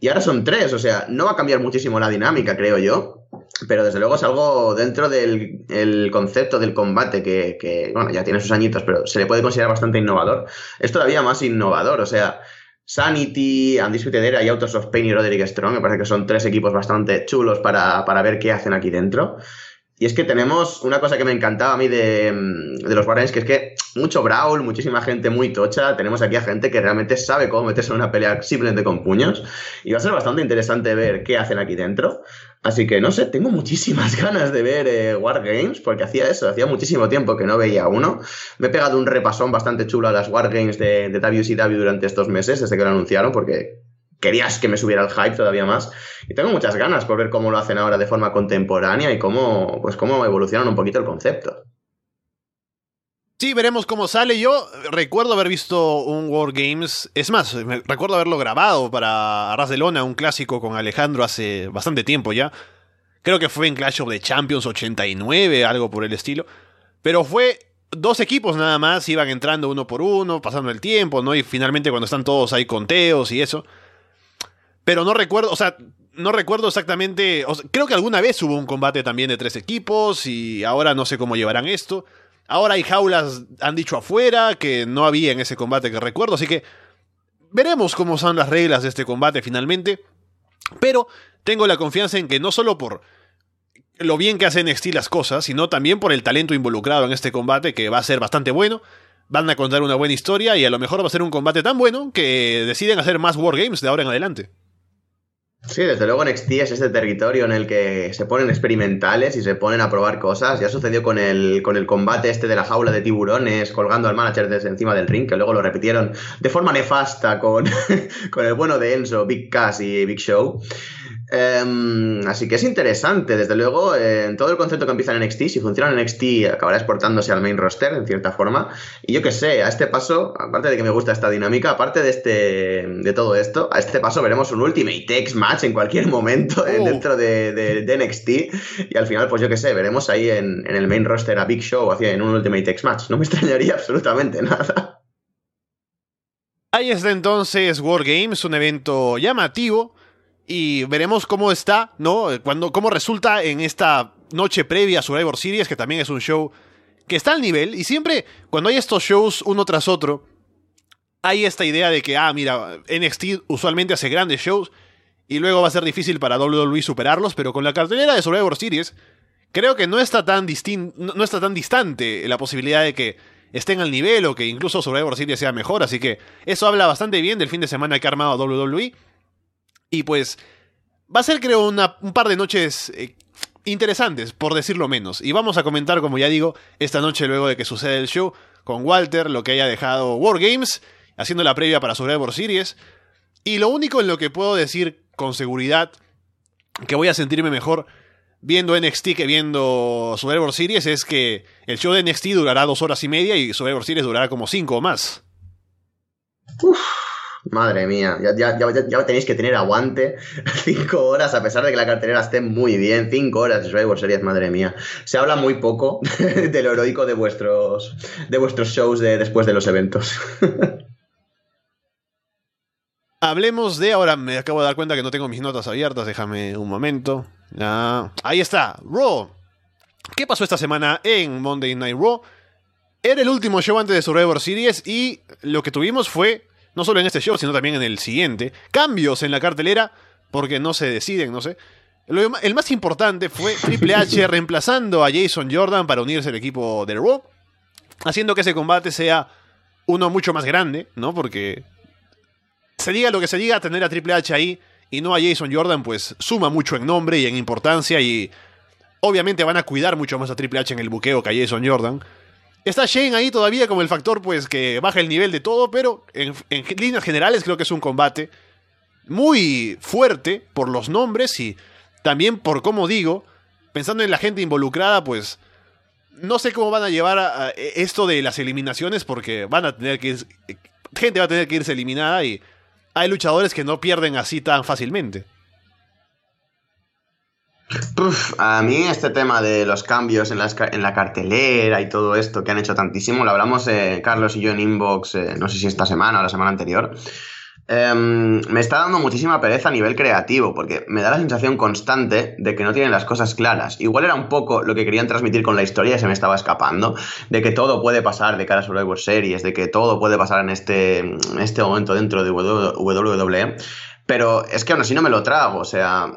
Y ahora son tres, o sea, no va a cambiar muchísimo la dinámica, creo yo, pero desde luego es algo dentro del concepto del combate que, que, bueno, ya tiene sus añitos, pero se le puede considerar bastante innovador. Es todavía más innovador, o sea, Sanity, Undisputed Era y Autos of Pain y Roderick Strong. Me parece que son tres equipos bastante chulos para, para ver qué hacen aquí dentro. Y es que tenemos una cosa que me encantaba a mí de, mm, de los games que es que mucho brawl, muchísima gente muy tocha. Tenemos aquí a gente que realmente sabe cómo meterse en una pelea simplemente con puños. Y va a ser bastante interesante ver qué hacen aquí dentro. Así que no sé, tengo muchísimas ganas de ver eh, war games porque hacía eso, hacía muchísimo tiempo que no veía uno. Me he pegado un repasón bastante chulo a las Wargames de, de WCW durante estos meses, desde que lo anunciaron, porque querías que me subiera el hype todavía más. Y tengo muchas ganas por ver cómo lo hacen ahora de forma contemporánea y cómo, pues cómo evolucionan un poquito el concepto. Sí, veremos cómo sale. Yo recuerdo haber visto un War Games. Es más, recuerdo haberlo grabado para de Arras Lona un clásico con Alejandro hace bastante tiempo ya. Creo que fue en Clash of the Champions 89, algo por el estilo. Pero fue dos equipos nada más, iban entrando uno por uno, pasando el tiempo, ¿no? Y finalmente cuando están todos hay conteos y eso. Pero no recuerdo, o sea, no recuerdo exactamente. creo que alguna vez hubo un combate también de tres equipos y ahora no sé cómo llevarán esto. Ahora hay jaulas, han dicho afuera, que no había en ese combate que recuerdo. Así que veremos cómo son las reglas de este combate finalmente. Pero tengo la confianza en que no solo por lo bien que hacen XT las cosas, sino también por el talento involucrado en este combate, que va a ser bastante bueno. Van a contar una buena historia y a lo mejor va a ser un combate tan bueno que deciden hacer más Wargames de ahora en adelante. Sí, desde luego NXT es este territorio en el que se ponen experimentales y se ponen a probar cosas. Ya sucedió con el, con el combate este de la jaula de tiburones colgando al manager desde encima del ring, que luego lo repitieron de forma nefasta con, con el bueno de Enzo, Big Cass y Big Show. Em, así que es interesante, desde luego, en eh, todo el concepto que empieza en NXT, si funciona en NXT, acabará exportándose al main roster, en cierta forma. Y yo que sé, a este paso, aparte de que me gusta esta dinámica, aparte de este de todo esto, a este paso veremos un Ultimate X match en cualquier momento eh, uh. dentro de, de, NXT. Y al final, pues yo que sé, veremos ahí en, el main roster a Big Show en un Ultimate X match. No me extrañaría absolutamente nada. Ahí está entonces War Games, un evento llamativo y veremos cómo está, ¿no? Cuando, cómo resulta en esta noche previa a Survivor Series, que también es un show que está al nivel. Y siempre, cuando hay estos shows uno tras otro, hay esta idea de que, ah, mira, NXT usualmente hace grandes shows y luego va a ser difícil para WWE superarlos, pero con la cartelera de Survivor Series, creo que no está tan, no está tan distante la posibilidad de que estén al nivel o que incluso Survivor Series sea mejor. Así que eso habla bastante bien del fin de semana que ha armado WWE. Y pues va a ser creo un par de noches eh, interesantes, por decirlo menos. Y vamos a comentar, como ya digo, esta noche luego de que suceda el show con Walter, lo que haya dejado Wargames, haciendo la previa para Survivor Series. Y lo único en lo que puedo decir con seguridad que voy a sentirme mejor viendo NXT que viendo Survivor Series es que el show de NXT durará dos horas y media y Survivor Series durará como cinco o más. Madre mía, ya, tenéis que tener aguante. Cinco horas, a pesar de que la cartera esté muy bien, cinco horas de Survivor Series, madre mía. Se habla muy poco de lo heroico de vuestros, de vuestros shows de, después de los eventos. Hablemos de ahora, me acabo de dar cuenta que no tengo mis notas abiertas, déjame un momento. ahí está, Raw. ¿Qué pasó esta semana en Monday Night Raw? Era el último show antes de Survivor Series y lo que tuvimos fue no solo en este show, sino también en el siguiente. Cambios en la cartelera, porque no se deciden, no sé. el más importante fue Triple H reemplazando a Jason Jordan para unirse al equipo de Raw, haciendo que ese combate sea uno mucho más grande, ¿no? Porque se diga lo que se diga, tener a Triple H ahí y no a Jason Jordan, pues suma mucho en nombre y en importancia y obviamente van a cuidar mucho más a Triple H en el buqueo que a Jason Jordan. Está Shane ahí todavía como el factor pues que baja el nivel de todo, pero en, líneas generales creo que es un combate muy fuerte por los nombres y también por cómo digo, pensando en la gente involucrada, pues no sé cómo van a llevar esto de las eliminaciones porque van a tener que gente va a tener que irse eliminada y hay luchadores que no pierden así tan fácilmente a mí este tema de los cambios en, en, la cartelera y todo esto que han hecho tantísimo, lo hablamos eh, Carlos y yo en Inbox, eh, no sé si esta semana o la semana anterior, em, me está dando muchísima pereza a nivel creativo, porque me da la sensación constante de que no tienen las cosas claras. Igual era un poco lo que querían transmitir con la historia se me estaba escapando, de que todo puede pasar de cara a Survivor Series, de que todo puede pasar en este, en este momento dentro de WWE, pero es que aún así no me lo trago, o sea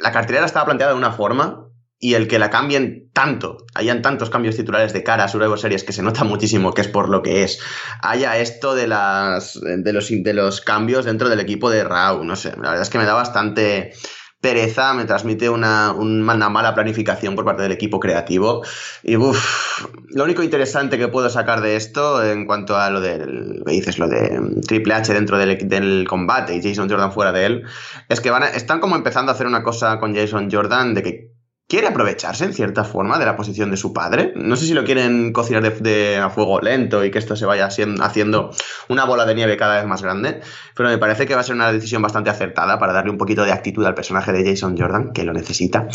la cartelera estaba planteada de una forma y el que la cambien tanto, hayan tantos cambios titulares de cara a nuevo Series que se nota muchísimo que es por lo que es, haya esto de, las, los, de los cambios dentro del equipo de Raw, no sé, la verdad es que me da bastante pereza, me transmite una, mala planificación por parte del equipo creativo. Y uff, lo único interesante que puedo sacar de esto en cuanto a lo del, que dices, lo de mm, Triple H dentro del, del, combate y Jason Jordan fuera de él, es que van a, están como empezando a hacer una cosa con Jason Jordan de que quiere aprovecharse en cierta forma de la posición de su padre. No sé si lo quieren cocinar de, a fuego lento y que esto se vaya haciendo, una bola de nieve cada vez más grande, pero me parece que va a ser una decisión bastante acertada para darle un poquito de actitud al personaje de Jason Jordan, que lo necesita.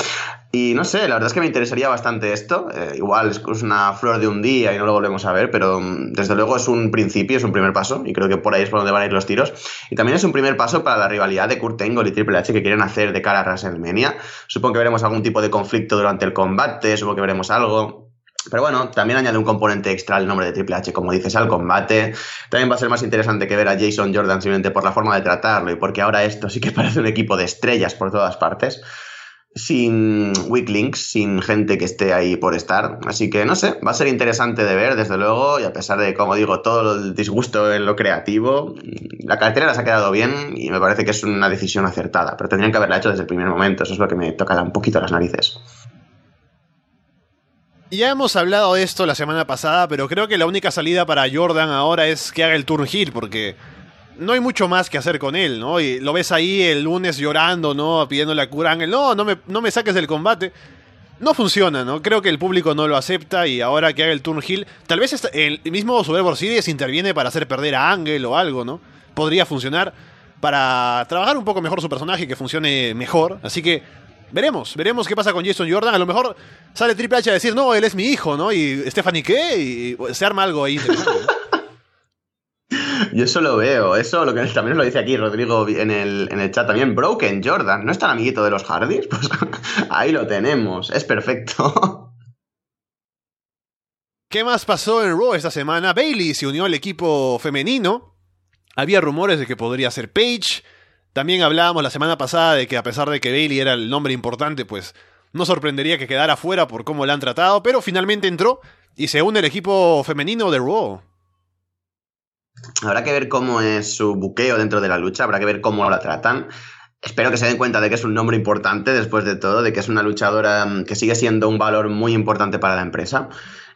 Y no sé, la verdad es que me interesaría bastante esto. Eh, igual es una flor de un día y no lo volvemos a ver, pero mm, desde luego es un principio, es un primer paso, y creo que por ahí es por donde van a ir los tiros. Y también es un primer paso para la rivalidad de Kurt Angle y Triple H que quieren hacer de cara a WrestleMania. Supongo que veremos algún tipo de conflicto durante el combate, supongo que veremos algo. Pero bueno, también añade un componente extra el nombre de Triple H, como dices, al combate. También va a ser más interesante que ver a Jason Jordan simplemente por la forma de tratarlo y porque ahora esto sí que parece un equipo de estrellas por todas partes sin weak sin gente que esté ahí por estar. Así que no sé, va a ser interesante de ver, desde luego, y a pesar de, como digo, todo el disgusto en lo creativo, la cartera las ha quedado bien y me parece que es una decisión acertada, pero tendrían que haberla hecho desde el primer momento, eso es lo que me toca un poquito las narices. Ya hemos hablado de esto la semana pasada, pero creo que la única salida para Jordan ahora es que haga el turn heel, porque no hay mucho más que hacer con él, ¿no? Y lo ves ahí el lunes llorando, ¿no? Pidiéndole a cura Ángel, no, no me, no me saques del combate. No funciona, ¿no? Creo que el público no lo acepta y ahora que haga el turn heel, tal vez el mismo Survivor Series interviene para hacer perder a Ángel o algo, ¿no? Podría funcionar para trabajar un poco mejor su personaje, que funcione mejor. Así que veremos, veremos qué pasa con Jason Jordan. A lo mejor sale Triple H a decir, no, él es mi hijo, ¿no? Y Stephanie, ¿qué? Y se arma algo ahí. Yo eso lo veo, eso lo que también lo dice aquí Rodrigo en el, chat también. Broken Jordan, ¿no está tan amiguito de los Hardys? Pues ahí lo tenemos, es perfecto. ¿Qué más pasó en Raw esta semana? Bailey se unió al equipo femenino. Había rumores de que podría ser Paige. También hablábamos la semana pasada de que a pesar de que Bailey era el nombre importante, pues no sorprendería que quedara fuera por cómo la han tratado, pero finalmente entró y se une al equipo femenino de Raw. Habrá que ver cómo es su buqueo dentro de la lucha, habrá que ver cómo la tratan. Espero que se den cuenta de que es un nombre importante después de todo, de que es una luchadora mm, que sigue siendo un valor muy importante para la empresa.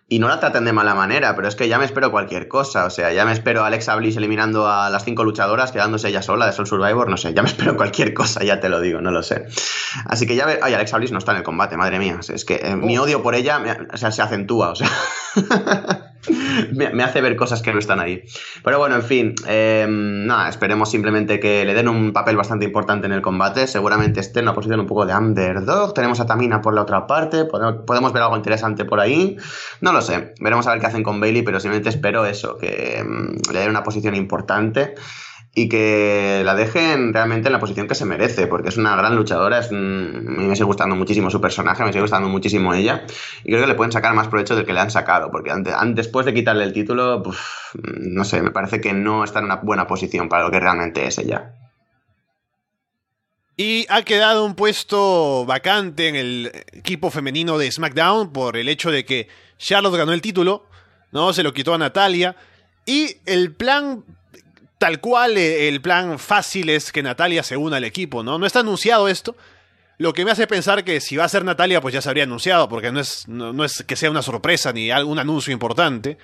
Y no la traten de mala manera, pero es que ya me espero cualquier cosa. O sea, ya me espero a Alexa Bliss eliminando a las cinco luchadoras, quedándose ella sola de sol Survivor, no sé. Ya me espero cualquier cosa, ya te lo digo, no lo sé. Así que ya ve, Ay, Alexa Bliss no está en el combate, madre mía. es que eh, mi odio por ella se acentúa, o sea. me, hace ver cosas que no están ahí. Pero bueno, en fin, em, nada, esperemos simplemente que le den un papel bastante importante en el combate. Seguramente esté en una posición un poco de underdog. Tenemos a Tamina por la otra parte, podemos ver algo interesante por ahí. No lo sé, veremos a ver qué hacen con Bailey, pero simplemente espero eso, que em, le den una posición importante y que la dejen realmente en la posición que se merece, porque es una gran luchadora, es, me sigue gustando muchísimo su personaje, me sigue gustando muchísimo ella, y creo que le pueden sacar más provecho del que le han sacado, porque antes, después de quitarle el título, no sé, me parece que no está en una buena posición para lo que realmente es ella. Y ha quedado un puesto vacante en el equipo femenino de SmackDown por el hecho de que Charlotte ganó el título, ¿no? Se lo quitó a Natalia. Y el plan tal cual eh, el plan fácil es que Natalia se una al equipo, ¿no? No está anunciado esto. Lo que me hace pensar que si va a ser Natalia, pues ya se habría anunciado, porque no es, no, es que sea una sorpresa ni algún anuncio importante.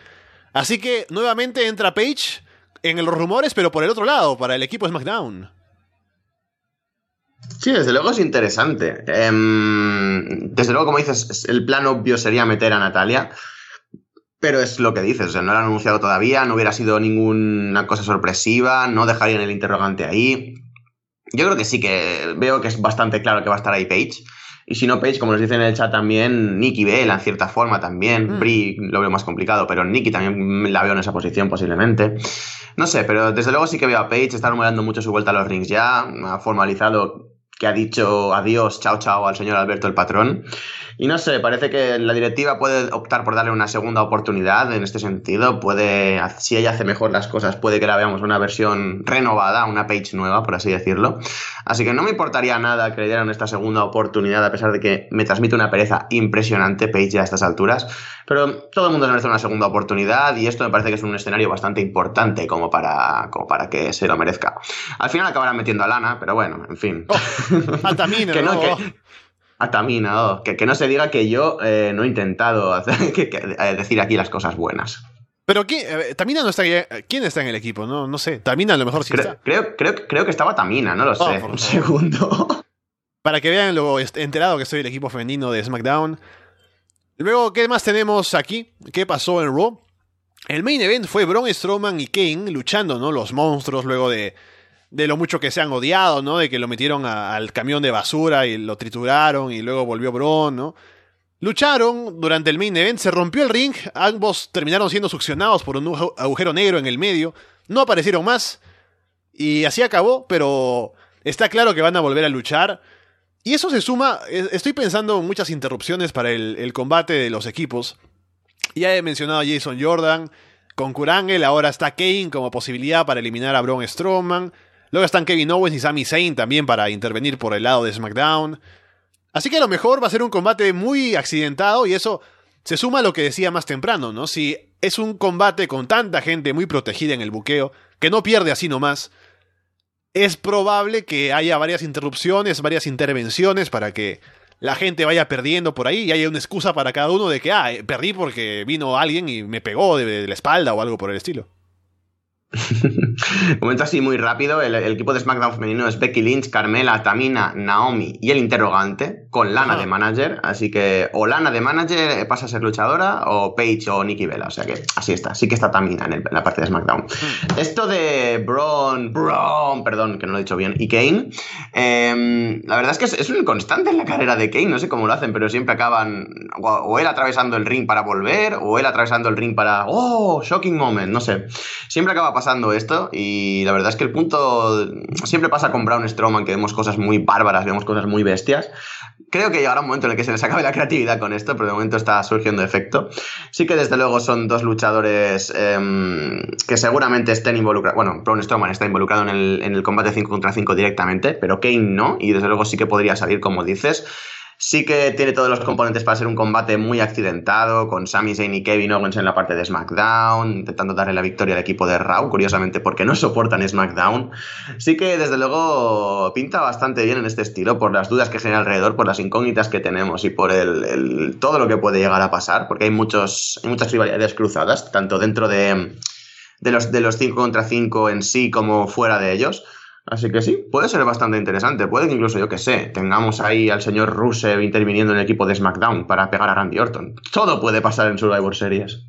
Así que nuevamente entra Paige en los rumores, pero por el otro lado, para el equipo SmackDown. Sí, desde luego es interesante. Em, desde luego, como dices, el plan obvio sería meter a Natalia. Pero es lo que dices, o sea, no lo han anunciado todavía, no hubiera sido ninguna cosa sorpresiva, no dejarían el interrogante ahí. Yo creo que sí que veo que es bastante claro que va a estar ahí Page. Y si no Page, como nos dicen en el chat también, Nicky Bell en cierta forma también. Mm. Bri lo veo más complicado, pero Nicky también la veo en esa posición posiblemente. No sé, pero desde luego sí que veo a Page, está numerando mucho su vuelta a los rings ya, ha formalizado que ha dicho adiós, chao, chao al señor Alberto el patrón. Y no sé, parece que la directiva puede optar por darle una segunda oportunidad en este sentido. Puede, si ella hace mejor las cosas, puede que la veamos una versión renovada, una page nueva, por así decirlo. Así que no me importaría nada que le dieran esta segunda oportunidad, a pesar de que me transmite una pereza impresionante Page a estas alturas. Pero todo el mundo merece una segunda oportunidad y esto me parece que es un escenario bastante importante como para, para que se lo merezca. Al final acabarán metiendo a Lana, pero bueno, en fin. Oh. Atamina, Tamina, no, oh, que, que, no se diga que yo eh, no he intentado eh, decir aquí las cosas buenas. Pero ¿quién, eh, Tamina no está ¿Quién está en el equipo? No, no sé. Tamina a lo mejor sí creo, está. Creo, creo, que estaba Tamina, no lo ah, sé. Un segundo. Para que vean lo enterado que soy el equipo femenino de SmackDown. Luego, ¿qué más tenemos aquí? ¿Qué pasó en Raw? El main event fue Braun Strowman y Kane luchando, ¿no? Los monstruos luego de, de lo mucho que se han odiado, ¿no? De que lo metieron al camión de basura y lo trituraron y luego volvió Bron, ¿no? Lucharon durante el main event, se rompió el ring, ambos terminaron siendo succionados por un agujero negro en el medio, no aparecieron más y así acabó, pero está claro que van a volver a luchar. Y eso se suma, e, estoy pensando en muchas interrupciones para el, el combate de los equipos. Ya he mencionado a Jason Jordan, con Kurangel ahora está Kane como posibilidad para eliminar a Braun Strowman. Luego están Kevin Owens y Sami Zayn también para intervenir por el lado de SmackDown. Así que a lo mejor va a ser un combate muy accidentado y eso se suma a lo que decía más temprano, ¿no? Si es un combate con tanta gente muy protegida en el buqueo, que no pierde así nomás, es probable que haya varias interrupciones, varias intervenciones para que la gente vaya perdiendo por ahí y haya una excusa para cada uno de que, ah, eh, perdí porque vino alguien y me pegó de la espalda o algo por el estilo. Momento así muy rápido, el, el, equipo de SmackDown femenino es Becky Lynch, Carmela, Tamina, Naomi y el interrogante con Lana ah. de manager, así que o Lana de manager pasa a ser luchadora o Paige o Nikki Bella o sea que así está, sí que está también en, la parte de SmackDown. Mm. Esto de Braun, Braun, perdón, que no lo he dicho bien, y Kane, em, la verdad es que es, un constante en la carrera de Kane, no sé cómo lo hacen, pero siempre acaban o, o, él atravesando el ring para volver, o él atravesando el ring para, oh, shocking moment, no sé, siempre acaba pasando esto y la verdad es que el punto siempre pasa con Braun Strowman que vemos cosas muy bárbaras, vemos cosas muy bestias. Creo que llegará un momento en el que se les acabe la creatividad con esto, pero de momento está surgiendo efecto. Sí que desde luego son dos luchadores em, que seguramente estén involucrados. Bueno, Braun Strowman está involucrado en el, en el combate 5 contra 5 directamente, pero Kane no, y desde luego sí que podría salir, como dices. Sí que tiene todos los componentes para ser un combate muy accidentado, con Sami Zayn y Kevin Owens en la parte de SmackDown, intentando darle la victoria al equipo de Raw, curiosamente porque no soportan SmackDown. Sí que desde luego pinta bastante bien en este estilo, por las dudas que genera alrededor, por las incógnitas que tenemos y por todo lo que puede llegar a pasar, porque hay, muchas rivalidades cruzadas, tanto dentro de, los, de los 5 contra 5 en sí como fuera de ellos. Así que sí, puede ser bastante interesante. Puede que incluso, yo que sé, tengamos ahí al señor Rusev interviniendo en el equipo de SmackDown para pegar a Randy Orton. Todo puede pasar en Survivor Series.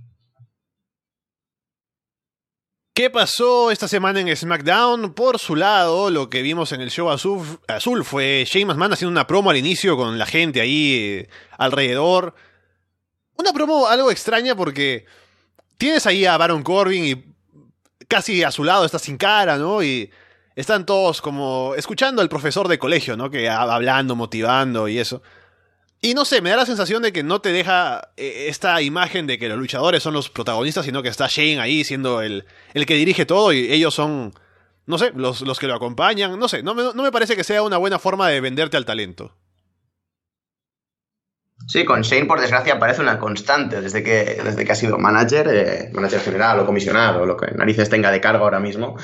¿Qué pasó esta semana en SmackDown? Por su lado, lo que vimos en el show azul, fue James Mann haciendo una promo al inicio con la gente ahí eh, alrededor. Una promo algo extraña porque tienes ahí a Baron Corbin y casi a su lado está sin cara, ¿no? Y están todos como escuchando al profesor de colegio, ¿no? Que hablando, motivando y eso. Y no sé, me da la sensación de que no te deja eh, esta imagen de que los luchadores son los protagonistas, sino que está Shane ahí siendo el, el que dirige todo y ellos son, no sé, los, que lo acompañan. No sé, no me, parece que sea una buena forma de venderte al talento. Sí, con Shane, por desgracia, parece una constante desde que, desde que ha sido manager, eh, manager general o comisionado, o lo que narices tenga de cargo ahora mismo.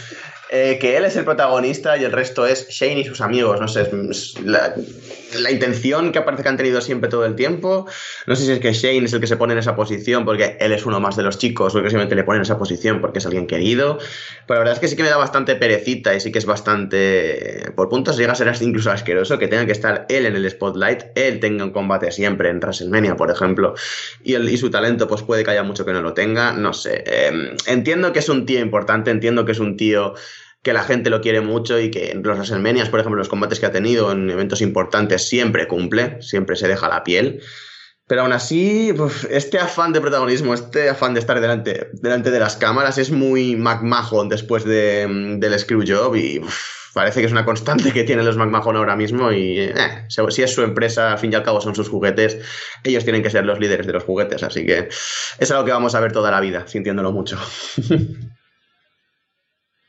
Eh, que él es el protagonista y el resto es Shane y sus amigos. No sé, la, intención que parece que han tenido siempre todo el tiempo. No sé si es que Shane es el que se pone en esa posición porque él es uno más de los chicos o que simplemente le ponen en esa posición porque es alguien querido. Pero la verdad es que sí que me da bastante perecita y sí que es bastante. Por puntos llega a ser incluso asqueroso que tenga que estar él en el spotlight, él tenga un combate siempre en WrestleMania, por ejemplo, y, y su talento, pues puede que haya mucho que no lo tenga. No sé. Em, entiendo que es un tío importante, entiendo que es un tío que la gente lo quiere mucho y que los WrestleMania, por ejemplo, los combates que ha tenido en eventos importantes siempre cumple, siempre se deja la piel. Pero aún así, este afán de protagonismo, este afán de estar delante, delante de las cámaras es muy McMahon después de, mm, del Screwjob y parece que es una constante que tienen los McMahon ahora mismo y eh, si es su empresa, al fin y al cabo son sus juguetes, ellos tienen que ser los líderes de los juguetes, así que es algo que vamos a ver toda la vida, sintiéndolo mucho.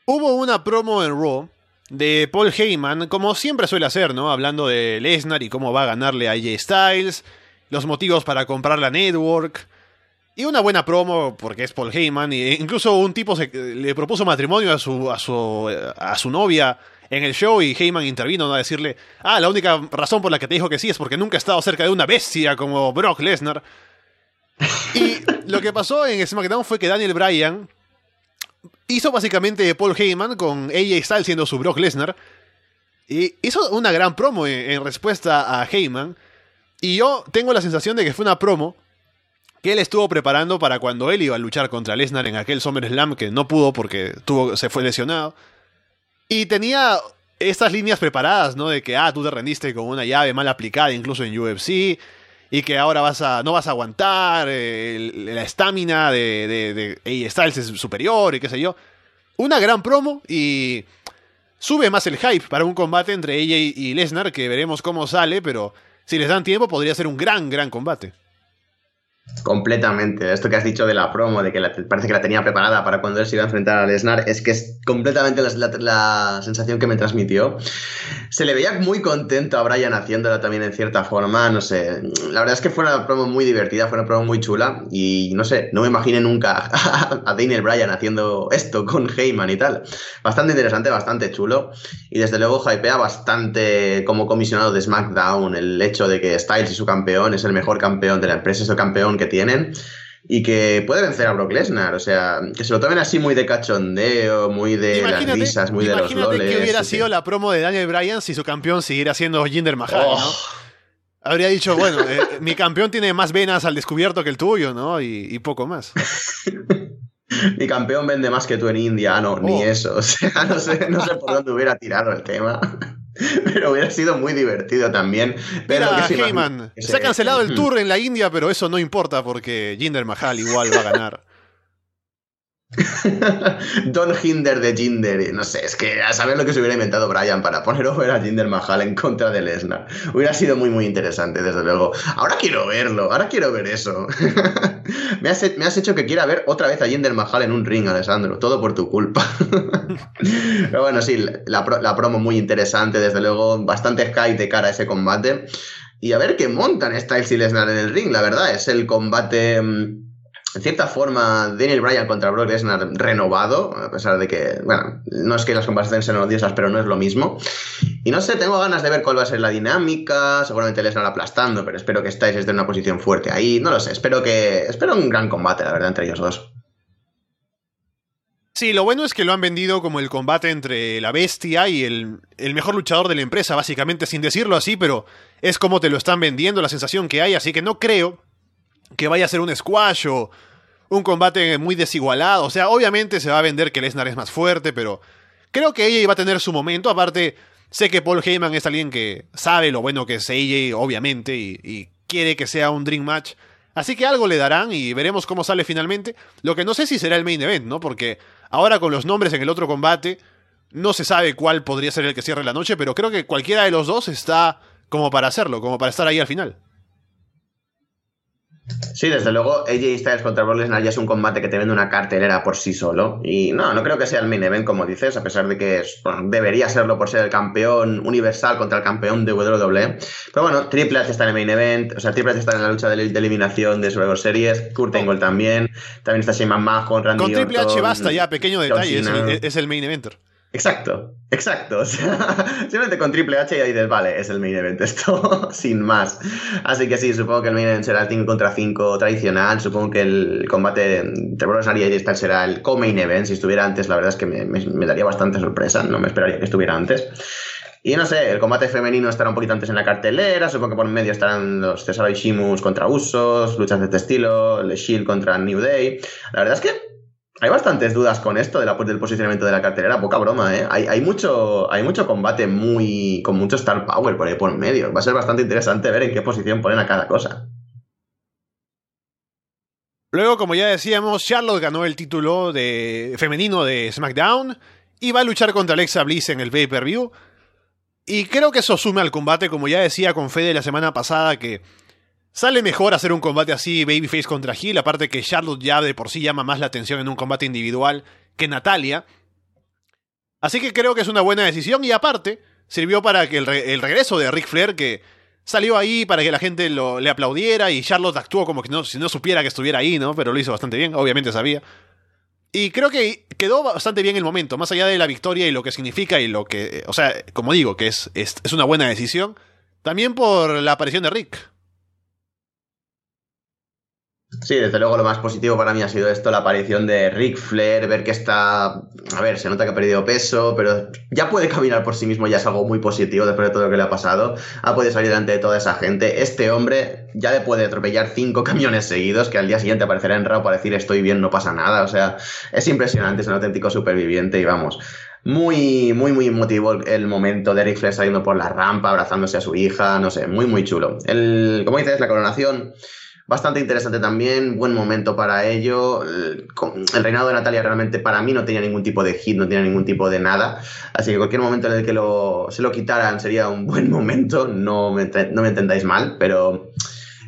Hubo una promo en Raw de Paul Heyman, como siempre suele hacer, ¿no? Hablando de Lesnar y cómo va a ganarle a AJ Styles, los motivos para comprar la network. Y una buena promo porque es Paul Heyman. incluso un tipo se, le propuso matrimonio a su, a, su, eh, a su novia en el show y Heyman intervino a decirle, ah, la única razón por la que te dijo que sí es porque nunca he estado cerca de una bestia como Brock Lesnar. Y lo que pasó en SmackDown fue que Daniel Bryan hizo básicamente Paul Heyman con AJ Styles siendo su Brock Lesnar. Y hizo una gran promo en, respuesta a Heyman. Y yo tengo la sensación de que fue una promo que él estuvo preparando para cuando él iba a luchar contra Lesnar en aquel SummerSlam que no pudo porque tuvo, se fue lesionado. Y tenía estas líneas preparadas, ¿no? De que, ah, tú te rendiste con una llave mal aplicada incluso en UFC y que ahora vas a, no vas a aguantar, eh, la estamina de, de, está Styles es superior y qué sé yo. Una gran promo y sube más el hype para un combate entre ella y Lesnar, que veremos cómo sale, pero si les dan tiempo podría ser un gran, gran combate. Completamente. Esto que has dicho de la promo, de que parece que la tenía preparada para cuando él se iba a enfrentar a Lesnar, es que es completamente la, sensación que me transmitió. Se le veía muy contento a Brian haciéndola también en cierta forma, no sé. La verdad es que fue una promo muy divertida, fue una promo muy chula y no sé, no me imaginé nunca a, Daniel Bryan haciendo esto con Heyman y tal. Bastante interesante, bastante chulo y desde luego hypea bastante como comisionado de SmackDown el hecho de que Styles y su campeón, es el mejor campeón de la empresa, es el campeón que tienen y que puede vencer a Brock Lesnar. O sea, que se lo tomen así muy de cachondeo, muy de las risas, muy de los loles. Imagínate hubiera sido la promo de Daniel Bryan si su campeón siguiera siendo Jinder Mahal, ¿no? Oh. Habría dicho, bueno, eh, mi campeón tiene más venas al descubierto que el tuyo, ¿no? Y, poco más. mi campeón vende más que tú en India, ah, no, ni oh. eso. O sea, no sé por dónde hubiera tirado el tema. Pero hubiera sido muy divertido también. Pero se ha cancelado el tour en la India, pero eso no importa porque Jinder Mahal igual va a ganar. Don Hinder de Jinder, no sé, es que a saber lo que se hubiera inventado Brian para poner over a Jinder Mahal en contra de Lesnar. Hubiera sido muy, muy interesante, desde luego. Ahora quiero verlo, ahora quiero ver eso. me, has, hecho que quiera ver otra vez a Jinder Mahal en un ring, Alessandro, todo por tu culpa. Pero bueno, sí, la, la promo muy interesante, desde luego, bastante sky de cara a ese combate. Y a ver qué montan Styles y Lesnar en el ring, la verdad, es el combate mm, en cierta forma, Daniel Bryan contra Brock Lesnar renovado, a pesar de que, bueno, no es que las comparaciones sean odiosas, pero no es lo mismo. Y no sé, tengo ganas de ver cuál va a ser la dinámica, seguramente Lesnar aplastando, pero espero que estáis desde una posición fuerte ahí, no lo sé, espero que, espero un gran combate, la verdad, entre ellos dos. Sí, lo bueno es que lo han vendido como el combate entre la bestia y el, el, mejor luchador de la empresa, básicamente, sin decirlo así, pero es como te lo están vendiendo, la sensación que hay, así que no creo que vaya a ser un squash o un combate muy desigualado. O sea, obviamente se va a vender que Lesnar es más fuerte, pero creo que ella va a tener su momento. Aparte, sé que Paul Heyman es alguien que sabe lo bueno que es AJ, obviamente, y, y quiere que sea un Dream Match. Así que algo le darán y veremos cómo sale finalmente. Lo que no sé si será el main event, ¿no? Porque ahora con los nombres en el otro combate, no se sabe cuál podría ser el que cierre la noche, pero creo que cualquiera de los dos está como para hacerlo, como para estar ahí al final. Sí, desde luego, AJ Styles contra Brock Lesnar es un combate que te vende una cartelera por sí solo. Y no, no creo que sea el main event, como dices, a pesar de que debería serlo por ser el campeón universal contra el campeón de WWE. Pero bueno, Triple H está en el main event, o sea, Triple H está en la lucha de, eliminación de Survivor Series, Kurt Angle también, también está Shane McMahon, Randy Con Triple H basta ya, pequeño detalle, es el, main event. Exacto, exacto. simplemente con Triple H y dices, vale, es el main event esto, sin más. Así que sí, supongo que el main event será el team contra 5 tradicional. Supongo que el combate entre Aria y Star será el co-main event. Si estuviera antes, la verdad es que me, daría bastante sorpresa. No me esperaría que estuviera antes. Y no sé, el combate femenino estará un poquito antes en la cartelera, supongo que por medio estarán los Cesaro y Shimus contra Usos, luchas de este estilo, Le Shield contra New Day. La verdad es que hay bastantes dudas con esto de la, del posicionamiento de la cartelera, poca broma, ¿eh? Hay, mucho, hay mucho combate muy con mucho star power por ahí por medio. Va a ser bastante interesante ver en qué posición ponen a cada cosa. Luego, como ya decíamos, Charlotte ganó el título de, femenino de SmackDown y va a luchar contra Alexa Bliss en el pay-per-view. Y creo que eso sume al combate, como ya decía con Fede la semana pasada, que Sale mejor hacer un combate así, Babyface contra Gil, aparte que Charlotte ya de por sí llama más la atención en un combate individual que Natalia. Así que creo que es una buena decisión y aparte sirvió para que el, regreso de Ric Flair, que salió ahí para que la gente le aplaudiera y Charlotte actuó como que no, si no supiera que estuviera ahí, ¿no? Pero lo hizo bastante bien, obviamente sabía. Y creo que quedó bastante bien el momento, más allá de la victoria y lo que significa y lo que, o sea, como digo, que es, es, es una buena decisión, también por la aparición de Rick. Sí, desde luego lo más positivo para mí ha sido esto, la aparición de Rick Flair, ver que está, a ver, se nota que ha perdido peso, pero ya puede caminar por sí mismo, ya es algo muy positivo después de todo lo que le ha pasado, ha podido salir delante de toda esa gente, este hombre ya le puede atropellar cinco camiones seguidos, que al día siguiente aparecerá en Raw para decir estoy bien, no pasa nada, o sea, es impresionante, es un auténtico superviviente y vamos, muy, muy, muy emotivo el momento de Rick Flair saliendo por la rampa, abrazándose a su hija, no sé, muy, muy chulo. El, como dices, la coronación bastante interesante también, buen momento para ello. El, reinado de Natalia realmente para mí no tenía ningún tipo de hit, no tenía ningún tipo de nada, así que cualquier momento en el que se lo quitaran sería un buen momento, no me, entendáis mal, pero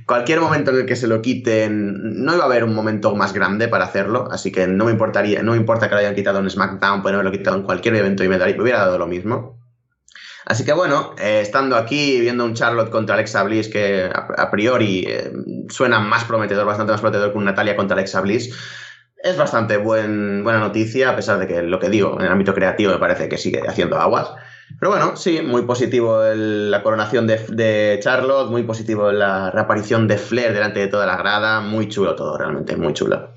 cualquier momento en el que se lo quiten, no iba a haber un momento más grande para hacerlo, así que no me importaría, no importa que lo hayan quitado en SmackDown, lo haberlo quitado en cualquier evento y me, daría, me hubiera dado lo mismo. Así que bueno, eh, estando aquí viendo un Charlotte contra Alexa Bliss que a, priori eh, suena más prometedor, bastante más prometedor que un Natalia contra Alexa Bliss, es bastante buena noticia, a pesar de que lo que digo en el ámbito creativo me parece que sigue haciendo aguas. Pero bueno, sí, muy positivo el, la coronación de, de, Charlotte, muy positivo la reaparición de Flair delante de toda la grada, muy chulo todo, realmente, muy chulo.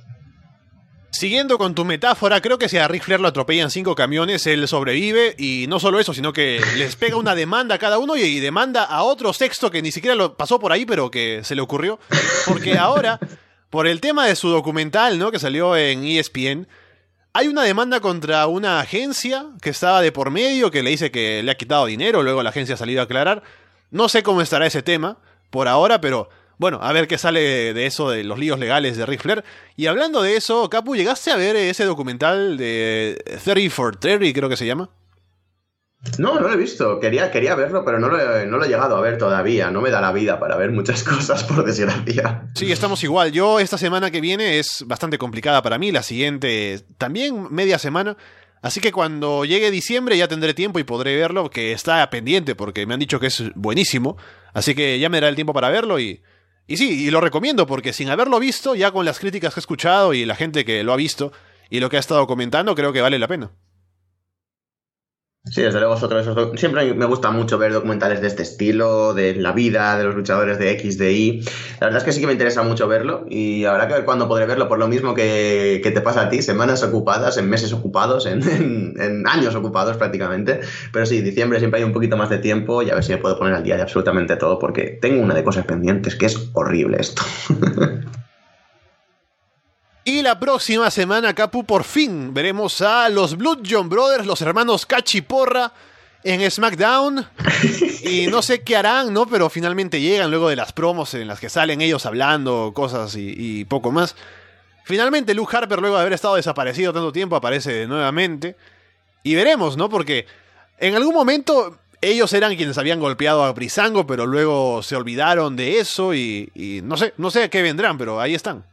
Siguiendo con tu metáfora, creo que si a Rick Flair lo atropellan cinco camiones, él sobrevive y no solo eso, sino que les pega una demanda a cada uno y, demanda a otro sexto que ni siquiera lo pasó por ahí, pero que se le ocurrió. Porque ahora, por el tema de su documental, ¿no? Que salió en ESPN, hay una demanda contra una agencia que estaba de por medio, que le dice que le ha quitado dinero, luego la agencia ha salido a aclarar. No sé cómo estará ese tema por ahora, pero bueno, a ver qué sale de eso, de los líos legales de Ric Y hablando de eso, Capu, ¿llegaste a ver ese documental de 30 for 30, creo que se llama? No, no lo he visto. Quería, quería verlo, pero no lo, he, no he llegado a ver todavía. No me da la vida para ver muchas cosas, por desgracia. Sí, estamos igual. Yo esta semana que viene es bastante complicada para mí. La siguiente también media semana. Así que cuando llegue diciembre ya tendré tiempo y podré verlo, que está pendiente porque me han dicho que es buenísimo. Así que ya me dará el tiempo para verlo y y sí, y lo recomiendo porque sin haberlo visto, ya con las críticas que he escuchado y la gente que lo ha visto y lo que ha estado comentando, creo que vale la pena. Sí, desde luego es otro de esos. Siempre me gusta mucho ver documentales de este estilo, de la vida, de los luchadores de X, de Y. La verdad es que sí que me interesa mucho verlo y habrá que ver cuándo podré verlo, por lo mismo que, que te pasa a ti, semanas ocupadas, en meses ocupados, en, en, en, años ocupados prácticamente. Pero sí, diciembre siempre hay un poquito más de tiempo y a ver si me puedo poner al día de absolutamente todo, porque tengo una de cosas pendientes que es horrible esto. Y la próxima semana, Capu, por fin veremos a los Blood John Brothers, los hermanos Cachiporra, en SmackDown. Y no sé qué harán, ¿no? Pero finalmente llegan luego de las promos en las que salen ellos hablando, cosas y, poco más. Finalmente, Luke Harper, luego de haber estado desaparecido tanto tiempo, aparece nuevamente. Y veremos, ¿no? Porque en algún momento ellos eran quienes habían golpeado a Brisango, pero luego se olvidaron de eso y, y no sé, no sé a qué vendrán, pero ahí están.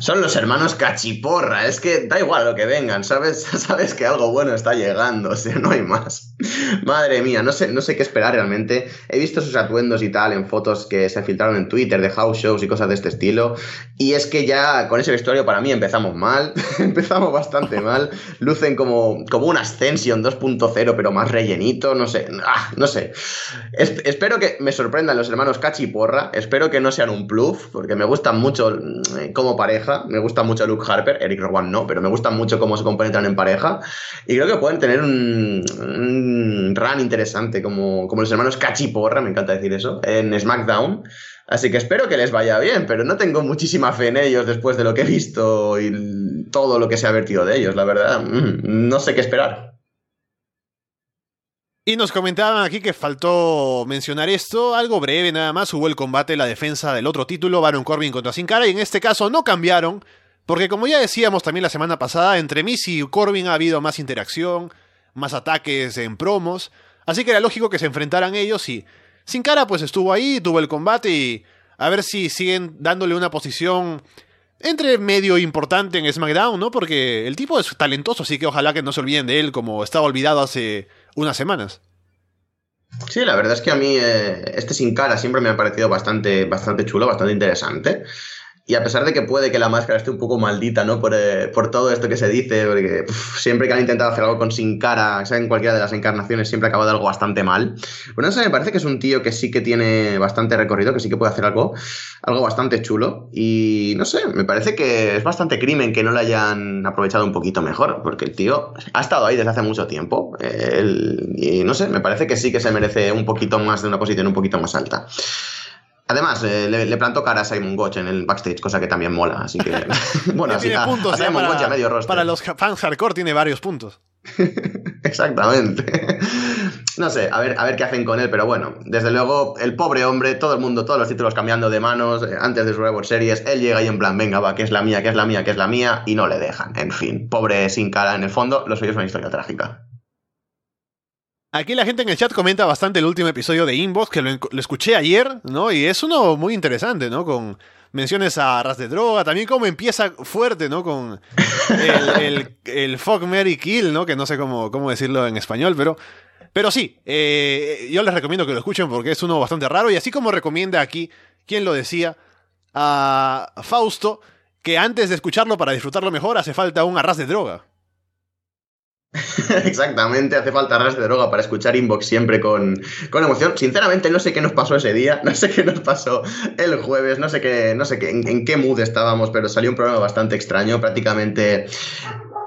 Son los hermanos cachiporra, es que da igual lo que vengan, ¿sabes? Sabes que algo bueno está llegando, o sea, no hay más. Madre mía, no sé, no sé qué esperar realmente. He visto sus atuendos y tal en fotos que se filtraron en Twitter de house shows y cosas de este estilo. Y es que ya con ese vestuario para mí empezamos mal, empezamos bastante mal. Lucen como, como un Ascension 2.0 pero más rellenito, no sé, ah, no sé. espero que me sorprendan los hermanos Cachi Porra, espero que no sean un pluf, porque me gustan mucho eh, como pareja, me gusta mucho Luke Harper, Eric Rowan no, pero me gustan mucho cómo se complementan en pareja. Y creo que pueden tener un run interesante como, como los hermanos Cachiporra, me encanta decir eso, en SmackDown. Así que espero que les vaya bien, pero no tengo muchísima fe en ellos después de lo que he visto y todo lo que se ha vertido de ellos, la verdad. Mm, no sé qué esperar. Y nos comentaban aquí que faltó mencionar esto, algo breve nada más, hubo el combate, la defensa del otro título, Baron Corbin contra Sin Cara, y en este caso no cambiaron, porque como ya decíamos también la semana pasada, entre Miss y Corbin ha habido más interacción, más ataques en promos, así que era lógico que se enfrentaran ellos y Sin Cara pues estuvo ahí, tuvo el combate y a ver si siguen dándole una posición entre medio importante en SmackDown, ¿no? Porque el tipo es talentoso, así que ojalá que no se olviden de él como estaba olvidado hace unas semanas. Sí, la verdad es que a mí eh, este sin cara siempre me ha parecido bastante, bastante chulo, bastante interesante. Y a pesar de que puede que la máscara esté un poco maldita, ¿no? Por, eh, todo esto que se dice, porque siempre que han intentado hacer algo con sin cara, sea en cualquiera de las encarnaciones, siempre ha acabado algo bastante mal. Bueno, eso me parece que es un tío que sí que tiene bastante recorrido, que sí que puede hacer algo, algo bastante chulo. Y no sé, me parece que es bastante crimen que no lo hayan aprovechado un poquito mejor, porque el tío ha estado ahí desde hace mucho tiempo. Eh, y no sé, me parece que sí que se merece un poquito más de una posición un poquito más alta. Además, eh, le, plantó cara a Simon Gotch en el backstage, cosa que también mola. Así que, bueno, tiene Simon para, medio Para los fans hardcore tiene varios puntos. Exactamente. No sé, a ver, a ver qué hacen con él, pero bueno, desde luego, el pobre hombre, todo el mundo, todos los títulos cambiando de manos, eh, antes de su Series, él llega y en plan, venga, va, que es la mía, que es la mía, que es la mía, y no le dejan. En fin, pobre sin cara en el fondo, lo suyo es una historia trágica. Aquí la gente en el chat comenta bastante el último episodio de Inbox, que lo, escuché ayer, ¿no? Y es uno muy interesante, ¿no? Con menciones a Ras de Droga, también como empieza fuerte, ¿no? Con el, el, Mary Kill, ¿no? Que no sé cómo, cómo decirlo en español, pero... Pero sí, eh, yo les recomiendo que lo escuchen porque es uno bastante raro. Y así como recomienda aquí, quien lo decía, a Fausto, que antes de escucharlo para disfrutarlo mejor hace falta un arras de droga. Exactamente, hace falta ras de droga para escuchar Inbox siempre con, emoción. Sinceramente, no sé qué nos pasó ese día, no sé qué nos pasó el jueves, no sé qué, no sé qué, en, en qué mood estábamos, pero salió un programa bastante extraño, prácticamente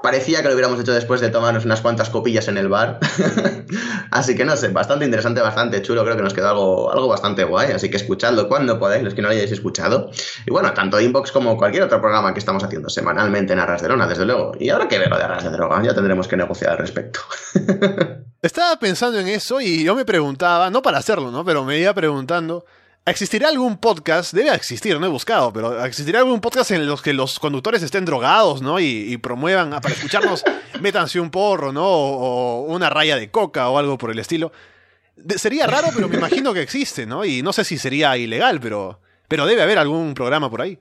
parecía que lo hubiéramos hecho después de tomarnos unas cuantas copillas en el bar. así que no sé, bastante interesante, bastante chulo. Creo que nos quedó algo, algo bastante guay. Así que escuchadlo cuando podáis, los que no lo hayáis escuchado. Y bueno, tanto Inbox como cualquier otro programa que estamos haciendo semanalmente en Arras de Lona, desde luego. Y ahora que veo de Arras de Droga, ya tendremos que negociar al respecto. Estaba pensando en eso y yo me preguntaba, no para hacerlo, ¿no? Pero me iba preguntando. ¿Existirá algún podcast? Debe existir, no he buscado, pero ¿existirá algún podcast en los que los conductores estén drogados, ¿no? Y, promuevan, ah, para escucharnos, métanse un porro, ¿no? O, una raya de coca o algo por el estilo. sería raro, pero me imagino que existe, ¿no? Y no sé si sería ilegal, pero, pero debe haber algún programa por ahí.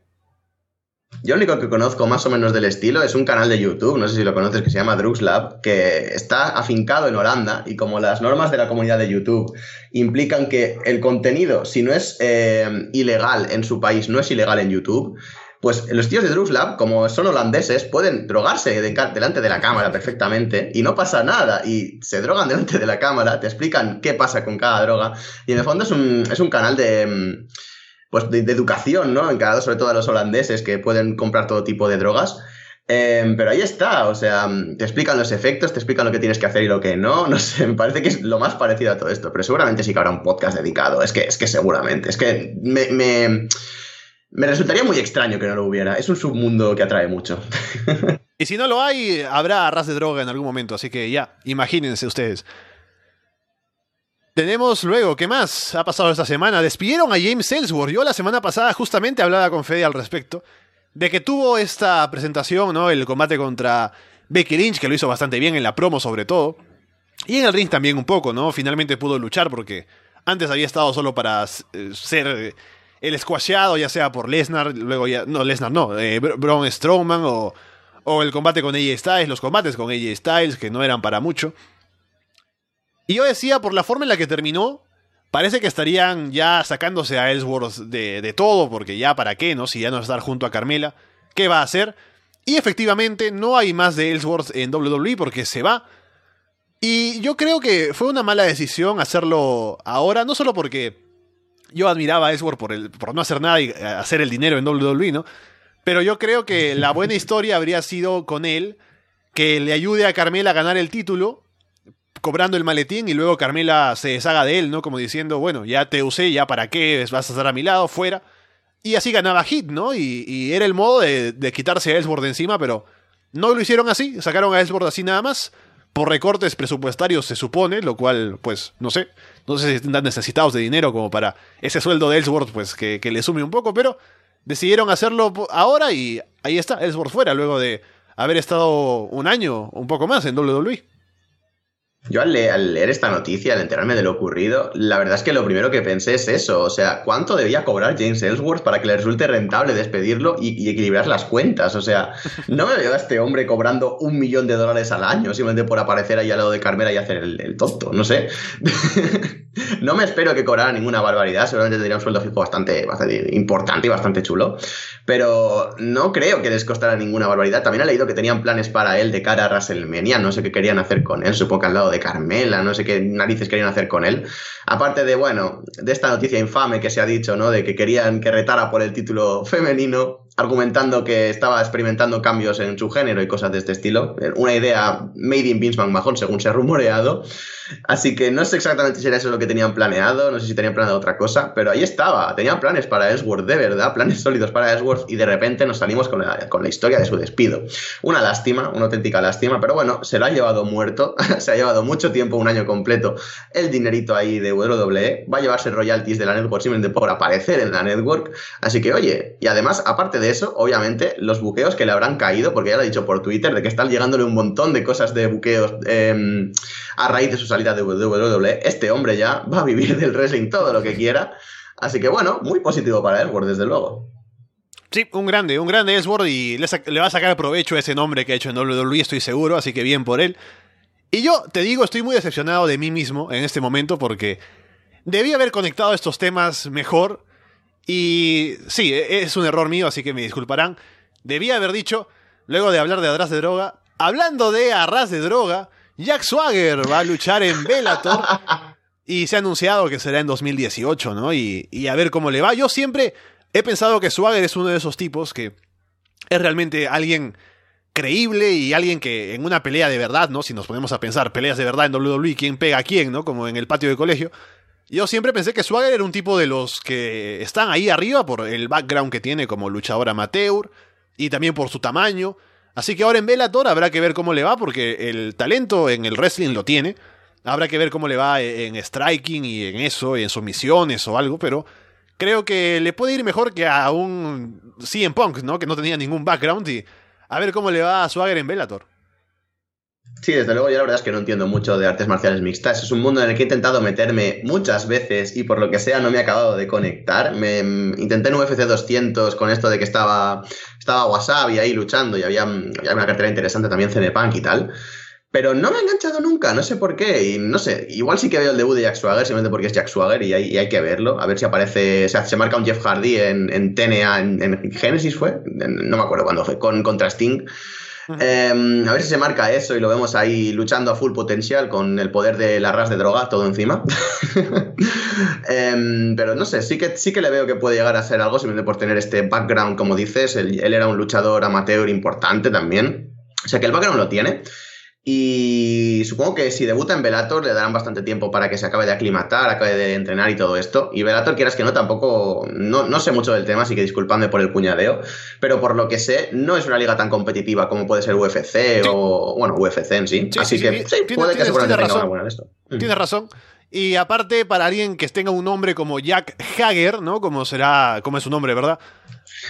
Yo único que conozco más o menos del estilo es un canal de YouTube, no sé si lo conoces, que se llama Drugs Lab, que está afincado en Holanda y como las normas de la comunidad de YouTube implican que el contenido, si no es eh, ilegal en su país, no es ilegal en YouTube, pues los tíos de Drugs Lab, como son holandeses, pueden drogarse delante de la cámara perfectamente y no pasa nada. Y se drogan delante de la cámara, te explican qué pasa con cada droga. Y en el fondo es un canal de... Mm, pues de, educación, ¿no? Encarado sobre todo a los holandeses que pueden comprar todo tipo de drogas. Em, pero ahí está, o sea, te explican los efectos, te explican lo que tienes que hacer y lo que no. No sé, me parece que es lo más parecido a todo esto, pero seguramente sí que habrá un podcast dedicado. Es que, es que seguramente, es que me, me, me resultaría muy extraño que no lo hubiera. Es un submundo que atrae mucho. y si no lo hay, habrá arras de droga en algún momento, así que ya, imagínense ustedes. Tenemos luego, ¿qué más ha pasado esta semana? Despidieron a James Ellsworth. Yo la semana pasada justamente hablaba con Fede al respecto de que tuvo esta presentación, ¿no? El combate contra Becky Lynch, que lo hizo bastante bien en la promo sobre todo. Y en el ring también un poco, ¿no? Finalmente pudo luchar porque antes había estado solo para eh, ser eh, el escuacheado, ya sea por Lesnar, luego ya... No, Lesnar no, eh, Braun Strowman o, o el combate con AJ Styles, los combates con AJ Styles que no eran para mucho. Y yo decía, por la forma en la que terminó, parece que estarían ya sacándose a Ellsworth de, todo, porque ya para qué, ¿no? Si ya no va a estar junto a Carmela, ¿qué va a hacer? Y efectivamente, no hay más de Ellsworth en WWE porque se va. Y yo creo que fue una mala decisión hacerlo ahora, no solo porque yo admiraba a Ellsworth por, el, por no hacer nada y eh, hacer el dinero en WWE, ¿no? Pero yo creo que la buena historia habría sido con él, que le ayude a Carmela a ganar el título cobrando el maletín y luego Carmela se deshaga de él, ¿no? Como diciendo, bueno, ya te usé, ya para qué, vas a estar a mi lado, fuera. Y así ganaba Hit, ¿no? Y, era el modo de, quitarse a Ellsworth encima, pero no lo hicieron así, sacaron a Ellsworth así nada más, por recortes presupuestarios se supone, lo cual, pues, no sé, no sé si están necesitados de dinero como para ese sueldo de Ellsworth, pues, que, le sume un poco, pero decidieron hacerlo ahora y ahí está, Ellsworth fuera, luego de haber estado un año, un poco más en WWE. Yo al leer, esta noticia, al enterarme de lo ocurrido, la verdad es que lo primero que pensé es eso, o sea, ¿cuánto debía cobrar James Ellsworth para que le resulte rentable despedirlo y, equilibrar las cuentas? O sea, no me veo a este hombre cobrando un millón de dólares al año simplemente por aparecer ahí al lado de Carmela y hacer el, el tonto, no sé. no me espero que cobrara ninguna barbaridad, seguramente tendría un sueldo fijo bastante, importante y bastante chulo, pero no creo que les costara ninguna barbaridad. También he leído que tenían planes para él de cara a WrestleMania, no sé qué querían hacer con él, supongo que al lado de Carmela, no sé qué narices querían hacer con él. Aparte de, bueno, de esta noticia infame que se ha dicho, ¿no? De que querían que retara por el título femenino, argumentando que estaba experimentando cambios en su género y cosas de este estilo. Eh, una idea made in Vince McMahon, según se ha rumoreado. Así que no sé exactamente si era eso lo que tenían planeado, no sé si tenían planeado otra cosa, pero ahí estaba. Tenían planes para Ellsworth, de verdad, planes sólidos para Ellsworth, y de repente nos salimos con la, con la historia de su despido. Una lástima, una auténtica lástima, pero bueno, se lo ha llevado muerto, se ha llevado mucho tiempo, un año completo, el dinerito ahí de WWE. Va a llevarse royalties de la network simplemente por aparecer en la network. Así que, oye, y además, aparte de eso, obviamente, los buqueos que le habrán caído, porque ya lo he dicho por Twitter, de que están llegándole un montón de cosas de buqueos em, a raíz de su salida de WWE. Este hombre ya va a vivir del wrestling todo lo que quiera. Así que bueno, muy positivo para Edward, desde luego. Sí, un grande, un grande word y le, va a sacar provecho ese nombre que ha hecho en WWE, estoy seguro, así que bien por él. Y yo te digo, estoy muy decepcionado de mí mismo en este momento porque debí haber conectado estos temas mejor y sí, e, es un error mío, así que me disculparán. Debía haber dicho, luego de hablar de Arras de Droga, hablando de Arras de Droga, Jack Swagger va a luchar en Bellator. y se ha anunciado que será en 2018, ¿no? Y, y a ver cómo le va. Yo siempre he pensado que Swagger es uno de esos tipos que es realmente alguien creíble y alguien que en una pelea de verdad, ¿no? Si nos ponemos a pensar peleas de verdad en WWE, ¿quién pega a quién, ¿no? Como en el patio de colegio. Yo siempre pensé que Swagger era un tipo de los que están ahí arriba por el background que tiene como luchador amateur y también por su tamaño. Así que ahora en Velator habrá que ver cómo le va porque el talento en el wrestling lo tiene. Habrá que ver cómo le va en striking y en eso, y en sumisiones o algo, pero creo que le puede ir mejor que a un CM Punk, ¿no? Que no tenía ningún background y a ver cómo le va a Swagger en Velator. Sí, desde luego yo la verdad es que no entiendo mucho de artes marciales mixtas. Es un mundo en el que he intentado meterme muchas veces y por lo que sea no me he acabado de conectar. Me, mm, intenté en UFC 200 con esto de que estaba, estaba Wasabi ahí luchando y había, mm, había una cartera interesante también, Punk y tal. Pero no me ha enganchado nunca, no sé por qué. Y no sé, igual sí que veo el debut de Jack Swagger, simplemente porque es Jack Swagger y hay, hay que verlo. A ver si aparece, se se marca un Jeff Hardy en, en TNA, en, en Genesis fue, no me acuerdo cuándo fue, con, contra Sting. Em, a ver si se marca eso y lo vemos ahí luchando a full potencial con el poder de la ras de droga todo encima. Em, pero no sé, sí que, sí que le veo que puede llegar a ser algo simplemente por tener este background, como dices. él era un luchador amateur importante también. O sea que el background lo tiene. Y supongo que si debuta en Velator le darán bastante tiempo para que se acabe de aclimatar, acabe de entrenar y todo esto. Y Velator, quieras que no, tampoco. No, sé mucho del tema, así que disculpadme por el cuñadeo. Pero por lo que sé, no es una liga tan competitiva como puede ser UFC o. Bueno, UFC en sí. así que puede que seguramente tenga una de esto. Mm. Tienes razón. Y aparte, para alguien que tenga un nombre como Jack Hager, ¿no? Como será. como es su nombre, ¿verdad?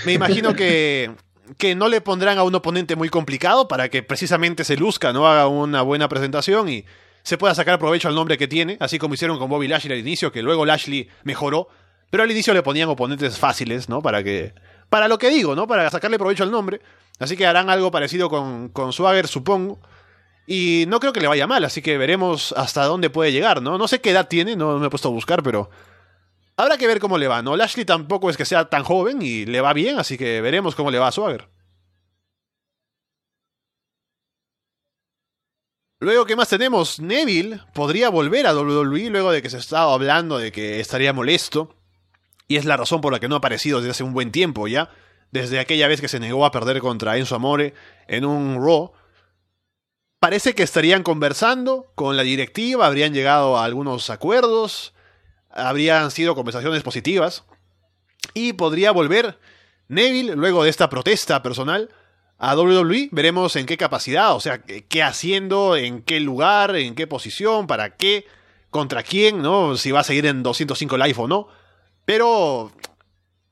Me imagino que que no le pondrán a un oponente muy complicado para que precisamente se luzca, ¿no? Haga una buena presentación y se pueda sacar provecho al nombre que tiene, así como hicieron con Bobby Lashley al inicio, que luego Lashley mejoró, pero al inicio le ponían oponentes fáciles, ¿no? Para que. Para lo que digo, ¿no? Para sacarle provecho al nombre. Así que harán algo parecido con, con Swagger, supongo. Y no creo que le vaya mal, así que veremos hasta dónde puede llegar, ¿no? No sé qué edad tiene, no me he puesto a buscar, pero Habrá que ver cómo le va, ¿no? Lashley tampoco es que sea tan joven y le va bien, así que veremos cómo le va a Swagger. Luego, ¿qué más tenemos? Neville podría volver a WWE luego de que se estaba hablando de que estaría molesto. Y es la razón por la que no ha aparecido desde hace un buen tiempo ya. Desde aquella vez que se negó a perder contra Enzo Amore en un Raw. Parece que estarían conversando con la directiva, habrían llegado a algunos acuerdos habrían sido conversaciones positivas. Y podría volver Neville, luego de esta protesta personal, a WWE. Veremos en qué capacidad, o sea, qué haciendo, en qué lugar, en qué posición, para qué, contra quién, ¿no? Si va a seguir en 205 Life o no. Pero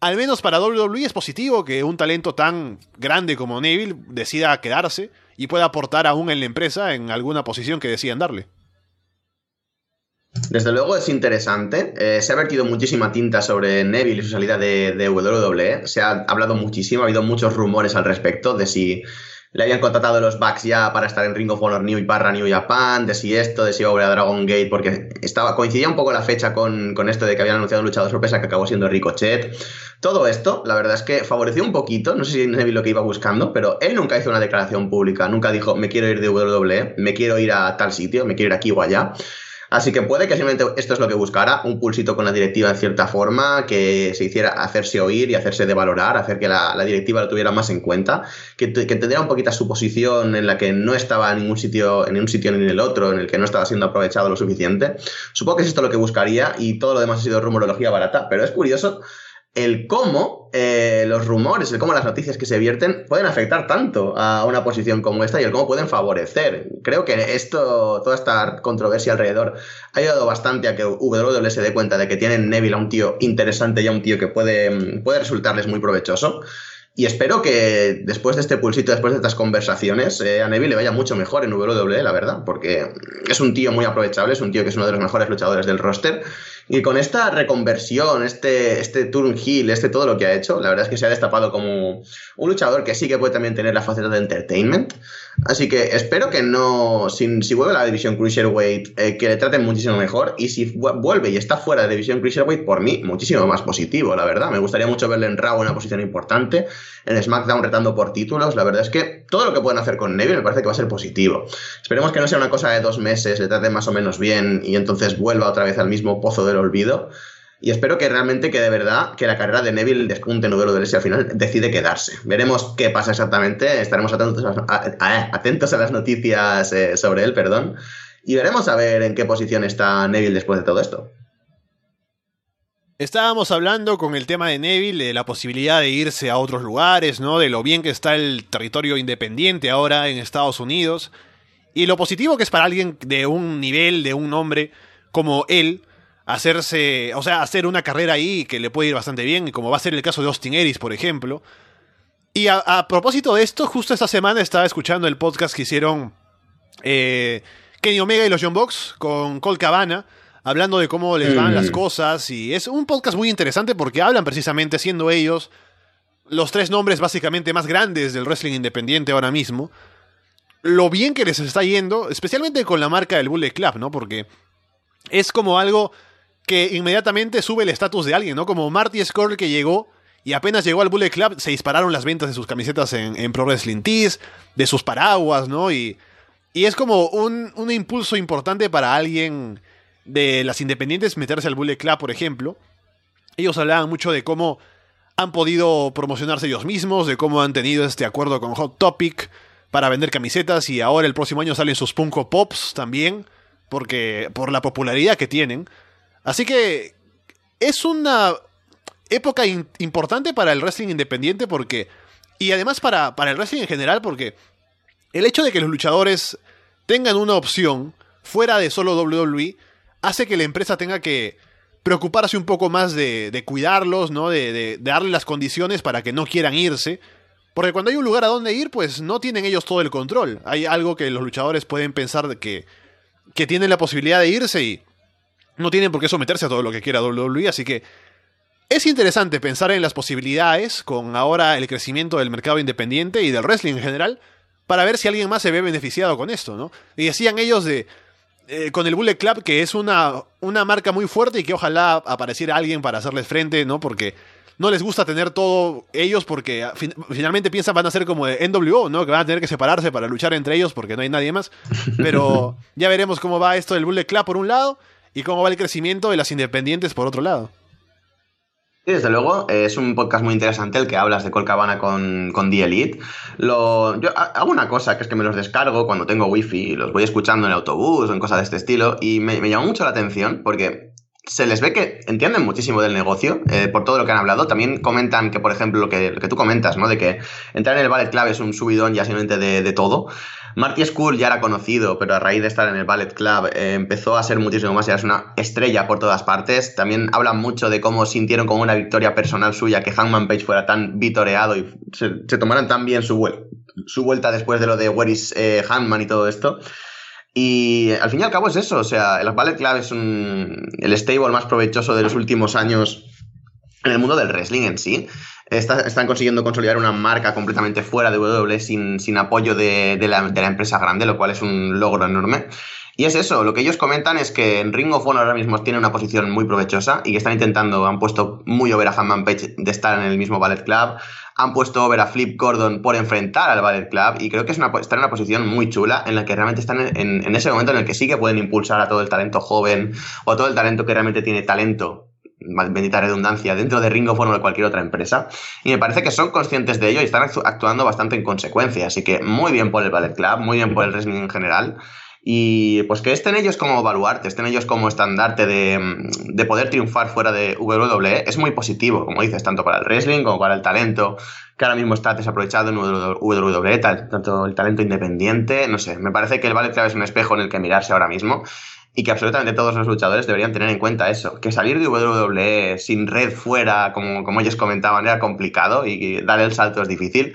al menos para WWE es positivo que un talento tan grande como Neville decida quedarse y pueda aportar aún en la empresa en alguna posición que decidan darle. Desde luego es interesante. Eh, se ha vertido muchísima tinta sobre Neville y su salida de, WWE. E. Se ha hablado muchísimo, ha habido muchos rumores al respecto de si le habían contratado los Bucks ya para estar en Ring of Honor New y barra New Japan, de si esto, de si iba a a Dragon Gate, porque estaba, coincidía un poco la fecha con, con esto de que habían anunciado un sorpresa que acabó siendo Ricochet. Todo esto, la verdad es que favoreció un poquito, no sé si Neville lo que iba buscando, pero él nunca hizo una declaración pública, nunca dijo, me quiero ir de WWE, me quiero ir a tal sitio, me quiero ir aquí o allá. Así que puede que simplemente esto es lo que buscara, un pulsito con la directiva en cierta forma, que se hiciera hacerse oír y hacerse de valorar, hacer que la, directiva lo tuviera más en cuenta, que, tendría un poquito su posición en la que no estaba en ningún sitio, en un sitio ni en el otro, en el que no estaba siendo aprovechado lo suficiente. Supongo que es esto lo que buscaría y todo lo demás ha sido rumorología barata, pero es curioso el cómo eh, los rumores, el cómo las noticias que se vierten pueden afectar tanto a una posición como esta y el cómo pueden favorecer. Creo que esto, toda esta controversia alrededor ha ayudado bastante a que WWE se dé cuenta de que tienen Neville a un tío interesante y a un tío que puede, mm, puede resultarles muy provechoso. Y espero que después de este pulsito, después de estas conversaciones, eh, a Neville le vaya mucho mejor en WWE, la verdad, porque es un tío muy aprovechable, es un tío que es uno de los mejores luchadores del roster. Y con esta reconversión, este, este turn heel, este todo lo que ha hecho, la verdad es que se ha destapado como un luchador que sí que puede también tener la faceta de entertainment. Así que espero que no, si, si vuelve a la división Cruiserweight, eh, que le traten muchísimo mejor. Y si vuelve y está fuera de la división Cruiserweight, por mí, muchísimo más positivo, la verdad. Me gustaría mucho verle en Raw en una posición importante, en SmackDown retando por títulos. La verdad es que todo lo que pueden hacer con Neville me parece que va a ser positivo. Esperemos que no sea una cosa de dos meses, le traten más o menos bien y entonces vuelva otra vez al mismo pozo del olvido. Y espero que realmente, que de verdad, que la carrera de Neville despunte de del S este al final decide quedarse. Veremos qué pasa exactamente, estaremos atentos a, eh, atentos a las noticias eh, sobre él, perdón, y veremos a ver en qué posición está Neville después de todo esto. Estábamos hablando con el tema de Neville, de la posibilidad de irse a otros lugares, ¿no? De lo bien que está el territorio independiente ahora en Estados Unidos. Y lo positivo que es para alguien de un nivel, de un hombre como él, hacerse, o sea, hacer una carrera ahí que le puede ir bastante bien, como va a ser el caso de Austin Eris, por ejemplo. Y a, propósito de esto, justo esta semana estaba escuchando el podcast que hicieron eh, Kenny Omega y los John Box con Cole Cabana, hablando de cómo les van las cosas. Y es un podcast muy interesante porque hablan precisamente, siendo ellos los tres nombres básicamente más grandes del wrestling independiente ahora mismo, lo bien que les está yendo, especialmente con la marca del Bullet Club, ¿no? Porque es como algo que inmediatamente sube el estatus de alguien, ¿no? Como Marty Scurll que llegó y apenas llegó al Bullet Club se dispararon las ventas de sus camisetas en, Pro Wrestling Tees, de sus paraguas, ¿no? Y, y es como un, un, impulso importante para alguien de las independientes meterse al Bullet Club, por ejemplo. Ellos hablaban mucho de cómo han podido promocionarse ellos mismos, de cómo han tenido este acuerdo con Hot Topic para vender camisetas y ahora el próximo año salen sus Punko Pops también, porque por la popularidad que tienen. Así que es una época importante para el wrestling independiente porque... Y además para, el wrestling en general porque el hecho de que los luchadores tengan una opción fuera de solo WWE hace que la empresa tenga que preocuparse un poco más de, de cuidarlos, ¿no? De, de, darle las condiciones para que no quieran irse. Porque cuando hay un lugar a donde ir, pues no tienen ellos todo el control. Hay algo que los luchadores pueden pensar de que, que tienen la posibilidad de irse y no tienen por qué someterse a todo lo que quiera WWE, así que es interesante pensar en las posibilidades con ahora el crecimiento del mercado independiente y del wrestling en general, para ver si alguien más se ve beneficiado con esto, ¿no? Y decían ellos de eh, con el Bullet Club que es una, una marca muy fuerte y que ojalá apareciera alguien para hacerles frente, ¿no? Porque no les gusta tener todo ellos porque finalmente piensan van a ser como de NWO, ¿no? Que van a tener que separarse para luchar entre ellos porque no hay nadie más. Pero ya veremos cómo va esto del Bullet Club por un lado y cómo va el crecimiento de las independientes por otro lado. Sí, desde luego, eh, es un podcast muy interesante el que hablas de Colcabana con, con The Elite. yo hago una cosa, que es que me los descargo cuando tengo wifi, y los voy escuchando en autobús o en cosas de este estilo, y me, me llamó mucho la atención porque se les ve que entienden muchísimo del negocio eh, por todo lo que han hablado. También comentan que, por ejemplo, lo que, tú comentas, ¿no? De que entrar en el ballet clave es un subidón ya simplemente de, de todo. Marty School ya era conocido, pero a raíz de estar en el Ballet Club eh, empezó a ser muchísimo más, es una estrella por todas partes. También hablan mucho de cómo sintieron como una victoria personal suya que Hangman Page fuera tan vitoreado y se, tomaran tan bien su, su, vuelta después de lo de Where is eh, y todo esto. Y al fin y al cabo es eso, o sea, el Ballet Club es el stable más provechoso de los últimos años en el mundo del wrestling en sí están consiguiendo consolidar una marca completamente fuera de W sin, apoyo de, la, empresa grande, lo cual es un logro enorme. Y es eso, lo que ellos comentan es que en Ring of Honor ahora mismo tiene una posición muy provechosa y que están intentando, han puesto muy over a Hanman Page de estar en el mismo Ballet Club, han puesto over a Flip Gordon por enfrentar al Ballet Club y creo que es una, están en una posición muy chula en la que realmente están en, ese momento en el que sí que pueden impulsar a todo el talento joven o todo el talento que realmente tiene talento bendita redundancia, dentro de Ringo forma de cualquier otra empresa. Y me parece que son conscientes de ello y están actuando bastante en consecuencia. Así que muy bien por el Ballet Club, muy bien por el wrestling en general. Y pues que estén ellos como baluarte, estén ellos como estandarte de, de poder triunfar fuera de WWE es muy positivo, como dices, tanto para el wrestling como para el talento, que ahora mismo está desaprovechado en WWE, tanto el talento independiente, no sé, me parece que el Ballet Club es un espejo en el que mirarse ahora mismo y que absolutamente todos los luchadores deberían tener en cuenta eso, que salir de WWE sin red fuera, como, como ellos comentaban, era complicado y dar el salto es difícil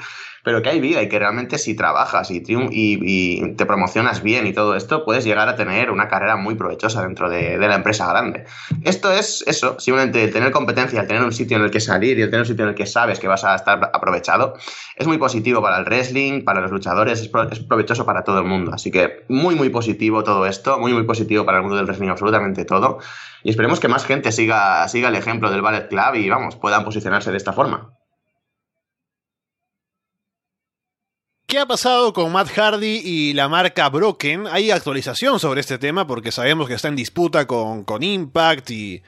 pero que hay vida y que realmente si trabajas y, te promocionas bien y todo esto, puedes llegar a tener una carrera muy provechosa dentro de, la empresa grande. Esto es eso, simplemente el tener competencia, el tener un sitio en el que salir y el tener un sitio en el que sabes que vas a estar aprovechado, es muy positivo para el wrestling, para los luchadores, es, provechoso para todo el mundo. Así que muy, muy positivo todo esto, muy, muy positivo para el mundo del wrestling, absolutamente todo. Y esperemos que más gente siga, siga el ejemplo del Ballet Club y vamos, puedan posicionarse de esta forma. ¿Qué ha pasado con Matt Hardy y la marca Broken? Hay actualización sobre este tema porque sabemos que está en disputa con, Impact y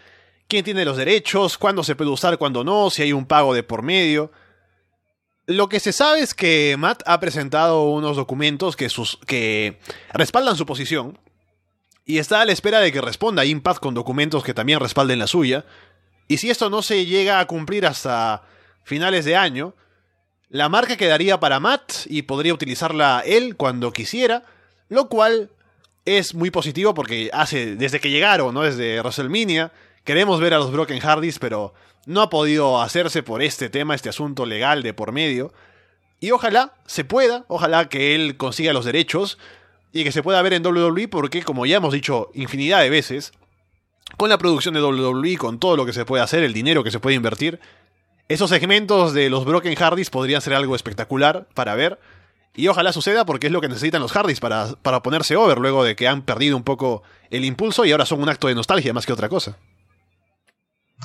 quién tiene los derechos, cuándo se puede usar, cuándo no, si hay un pago de por medio. Lo que se sabe es que Matt ha presentado unos documentos que, sus, que respaldan su posición y está a la espera de que responda Impact con documentos que también respalden la suya. Y si esto no se llega a cumplir hasta finales de año, la marca quedaría para Matt y podría utilizarla él cuando quisiera, lo cual es muy positivo porque hace desde que llegaron, ¿no? Desde WrestleMania, queremos ver a los Broken Hardys, pero no ha podido hacerse por este tema, este asunto legal de por medio. Y ojalá se pueda, ojalá que él consiga los derechos y que se pueda ver en WWE porque, como ya hemos dicho infinidad de veces, con la producción de WWE, con todo lo que se puede hacer, el dinero que se puede invertir, esos segmentos de los Broken Hardys podrían ser algo espectacular para ver. Y ojalá suceda porque es lo que necesitan los Hardys para, ponerse over luego de que han perdido un poco el impulso y ahora son un acto de nostalgia más que otra cosa.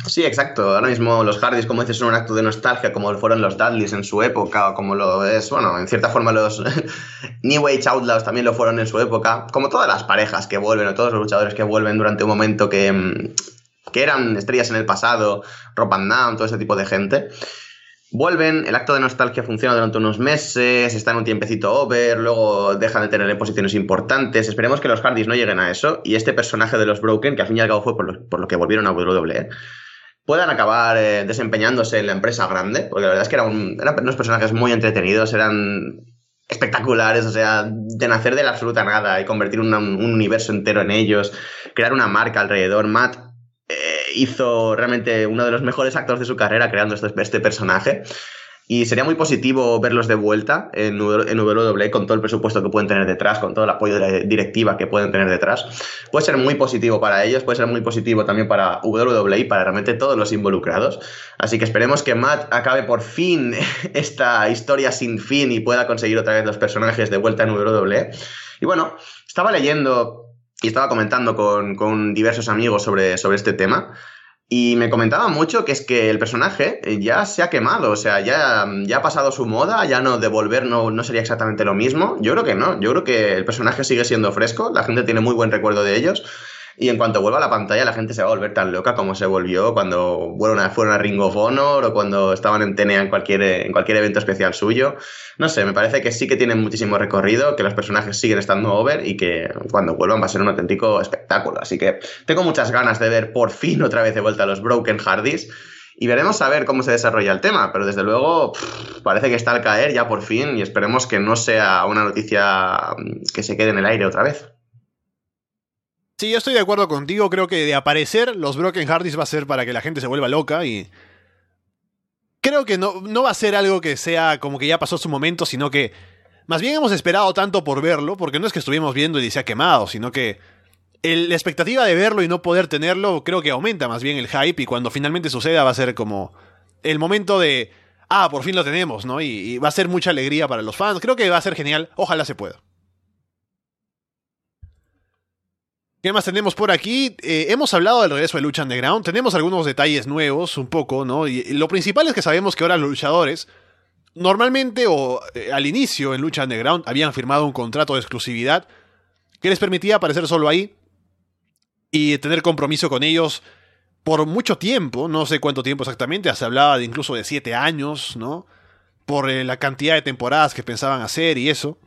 Sí, exacto. Ahora mismo los Hardys, como dices, son un acto de nostalgia, como fueron los Dudleys en su época, o como lo es, bueno, en cierta forma los New Age Outlaws también lo fueron en su época, como todas las parejas que vuelven, o todos los luchadores que vuelven durante un momento que, mm, que eran estrellas en el pasado, Rob Van todo ese tipo de gente. Vuelven, el acto de nostalgia funciona durante unos meses, están un tiempecito over, luego dejan de tener posiciones importantes. Esperemos que los Hardys no lleguen a eso y este personaje de los Broken, que al fin y al cabo fue por lo, que volvieron a WWE, puedan acabar eh, desempeñándose en la empresa grande, porque la verdad es que eran, unos personajes muy entretenidos, eran espectaculares, o sea, de nacer de la absoluta nada y convertir un universo entero en ellos, crear una marca alrededor. Matt hizo realmente uno de los mejores actos de su carrera creando este, este personaje. Y sería muy positivo verlos de vuelta en, WWE con todo el presupuesto que pueden tener detrás, con todo el apoyo de la directiva que pueden tener detrás. Puede ser muy positivo para ellos, puede ser muy positivo también para WWE, para realmente todos los involucrados. Así que esperemos que Matt acabe por fin esta historia sin fin y pueda conseguir otra vez los personajes de vuelta en WWE. Y bueno, estaba leyendo y estaba comentando con, diversos amigos sobre, sobre este tema. Y me comentaba mucho que es que el personaje eh, ya se ha quemado, o sea, ya, ya ha pasado su moda, ya no devolver no, no sería exactamente lo mismo. Yo creo que no, yo creo que el personaje sigue siendo fresco, la gente tiene muy buen recuerdo de ellos y en cuanto vuelva a la pantalla, la gente se va a volver tan loca como se volvió cuando a fueron a Ring of Honor o cuando estaban en TNA en cualquier, en cualquier evento especial suyo. No sé, me parece que sí que tienen muchísimo recorrido, que los personajes siguen estando over y que cuando vuelvan va a ser un auténtico espectáculo. Así que tengo muchas ganas de ver por fin otra vez de vuelta a los Broken Hardys y veremos a ver cómo se desarrolla el tema, pero desde luego parece que está al caer ya por fin y esperemos que no sea una noticia mm, que se quede en el aire otra vez. Sí, yo estoy de acuerdo contigo. Creo que de aparecer los Broken Hardys va a ser para que la gente se vuelva loca y. Creo que no, va a ser algo que sea como que ya pasó su momento, sino que. Más bien hemos esperado tanto por verlo, porque no es que estuvimos viendo y se ha quemado, sino que. la expectativa de verlo y no poder tenerlo creo que aumenta más bien el hype y cuando finalmente suceda va a ser como el momento de, ah, por fin lo tenemos, ¿no? y va a ser mucha alegría para los fans. Creo que va a ser genial. Ojalá se pueda. ¿Qué más tenemos por aquí? Eh, hemos hablado del regreso de Lucha Underground, tenemos algunos detalles nuevos, un poco, ¿no? Y lo principal es que sabemos que ahora los luchadores, normalmente o eh, al inicio en Lucha Underground, habían firmado un contrato de exclusividad que les permitía aparecer solo ahí y tener compromiso con ellos por mucho tiempo, no sé cuánto tiempo exactamente, se hablaba de incluso de siete años, ¿no? Por eh, la cantidad de temporadas que pensaban hacer y eso.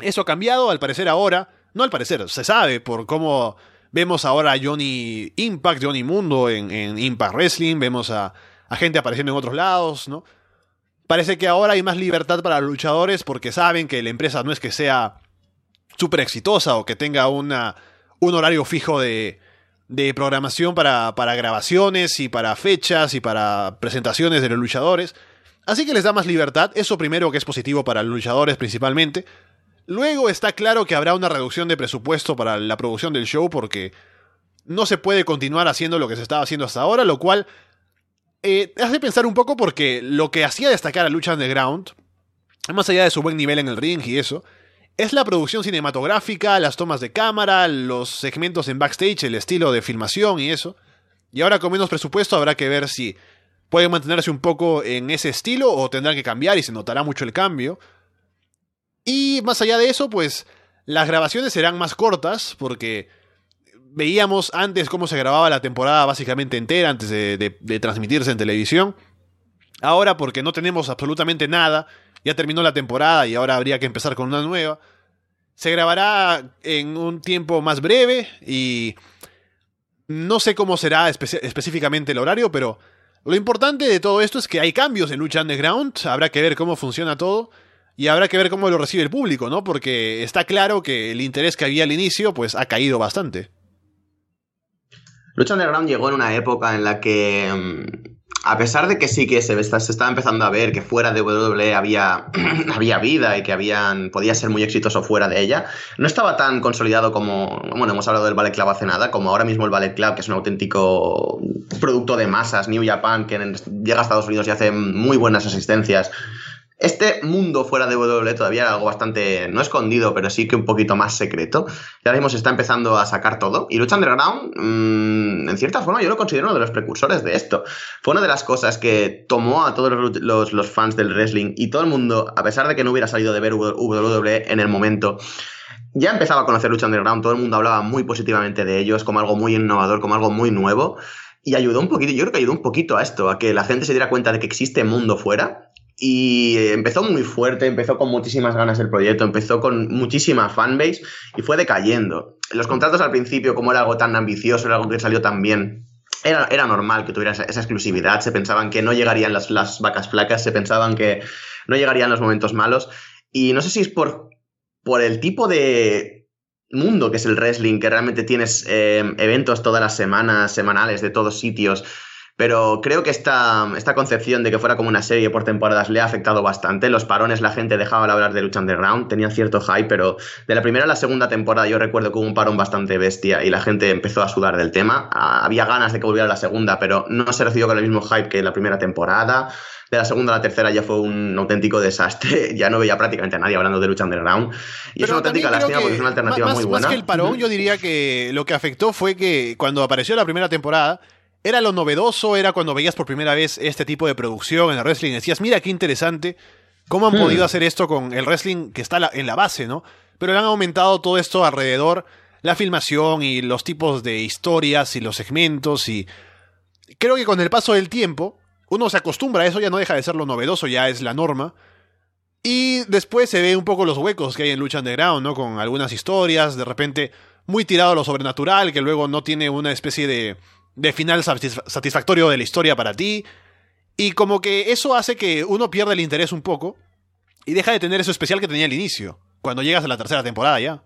Eso ha cambiado, al parecer ahora no al parecer, se sabe por cómo vemos ahora a Johnny Impact, Johnny Mundo en, Impact Wrestling, vemos a, gente apareciendo en otros lados, ¿no? Parece que ahora hay más libertad para los luchadores porque saben que la empresa no es que sea súper exitosa o que tenga un horario fijo de, programación para, para grabaciones y para fechas y para presentaciones de los luchadores. Así que les da más libertad, eso primero que es positivo para los luchadores principalmente, Luego está claro que habrá una reducción de presupuesto para la producción del show porque no se puede continuar haciendo lo que se estaba haciendo hasta ahora, lo cual eh, hace pensar un poco porque lo que hacía destacar a Lucha Underground, más allá de su buen nivel en el ring y eso, es la producción cinematográfica, las tomas de cámara, los segmentos en backstage, el estilo de filmación y eso. Y ahora con menos presupuesto habrá que ver si pueden mantenerse un poco en ese estilo o tendrán que cambiar y se notará mucho el cambio. Y más allá de eso, pues las grabaciones serán más cortas porque veíamos antes cómo se grababa la temporada básicamente entera antes de, transmitirse en televisión. Ahora porque no tenemos absolutamente nada, ya terminó la temporada y ahora habría que empezar con una nueva. Se grabará en un tiempo más breve y no sé cómo será específicamente el horario, pero lo importante de todo esto es que hay cambios en Lucha Underground, habrá que ver cómo funciona todo y habrá que ver cómo lo recibe el público, ¿no? Porque está claro que el interés que había al inicio, pues ha caído bastante. Lucha Underground llegó en una época en la que, mm, a pesar de que sí que se, estaba empezando a ver que fuera de WWE había, había vida y que habían, podía ser muy exitoso fuera de ella, no estaba tan consolidado como, bueno, hemos hablado del Ballet Club hace nada, como ahora mismo el Ballet Club, que es un auténtico producto de masas, New Japan, que llega a Estados Unidos y hace muy buenas asistencias este mundo fuera de WWE todavía era algo bastante, no escondido, pero sí que un poquito más secreto. Ya mismo se está empezando a sacar todo. Y Lucha Underground, mm, en cierta forma, yo lo considero uno de los precursores de esto. Fue una de las cosas que tomó a todos los, fans del wrestling y todo el mundo, a pesar de que no hubiera salido de ver WWE en el momento, ya empezaba a conocer Lucha Underground. Todo el mundo hablaba muy positivamente de ellos, como algo muy innovador, como algo muy nuevo. Y ayudó un poquito, yo creo que ayudó un poquito a esto, a que la gente se diera cuenta de que existe mundo fuera y empezó muy fuerte, empezó con muchísimas ganas el proyecto, empezó con muchísima fanbase y fue decayendo. Los contratos al principio, como era algo tan ambicioso, era algo que salió tan bien, era, normal que tuviera esa, exclusividad, se pensaban que no llegarían las, vacas flacas, se pensaban que no llegarían los momentos malos y no sé si es por, por el tipo de mundo que es el wrestling, que realmente tienes eh, eventos todas las semanas, semanales, de todos sitios pero creo que esta, esta, concepción de que fuera como una serie por temporadas le ha afectado bastante. Los parones, la gente dejaba de hablar de Lucha Underground, tenía cierto hype, pero de la primera a la segunda temporada yo recuerdo que hubo un parón bastante bestia y la gente empezó a sudar del tema. Ah, había ganas de que volviera la segunda, pero no se recibió con el mismo hype que la primera temporada. De la segunda a la tercera ya fue un auténtico desastre. Ya no veía prácticamente a nadie hablando de Lucha Underground. Y pero es una auténtica lástima porque es una alternativa muy buena. Más que el parón, yo diría que lo que afectó fue que cuando apareció la primera temporada era lo novedoso, era cuando veías por primera vez este tipo de producción en el wrestling y decías, mira qué interesante, cómo han hmm. podido hacer esto con el wrestling que está en la base, ¿no? Pero le han aumentado todo esto alrededor, la filmación y los tipos de historias y los segmentos y... Creo que con el paso del tiempo, uno se acostumbra a eso, ya no deja de ser lo novedoso, ya es la norma. Y después se ve un poco los huecos que hay en Lucha Underground, ¿no? Con algunas historias, de repente muy tirado a lo sobrenatural, que luego no tiene una especie de de final satisfactorio de la historia para ti. Y como que eso hace que uno pierda el interés un poco y deja de tener eso especial que tenía al inicio, cuando llegas a la tercera temporada ya.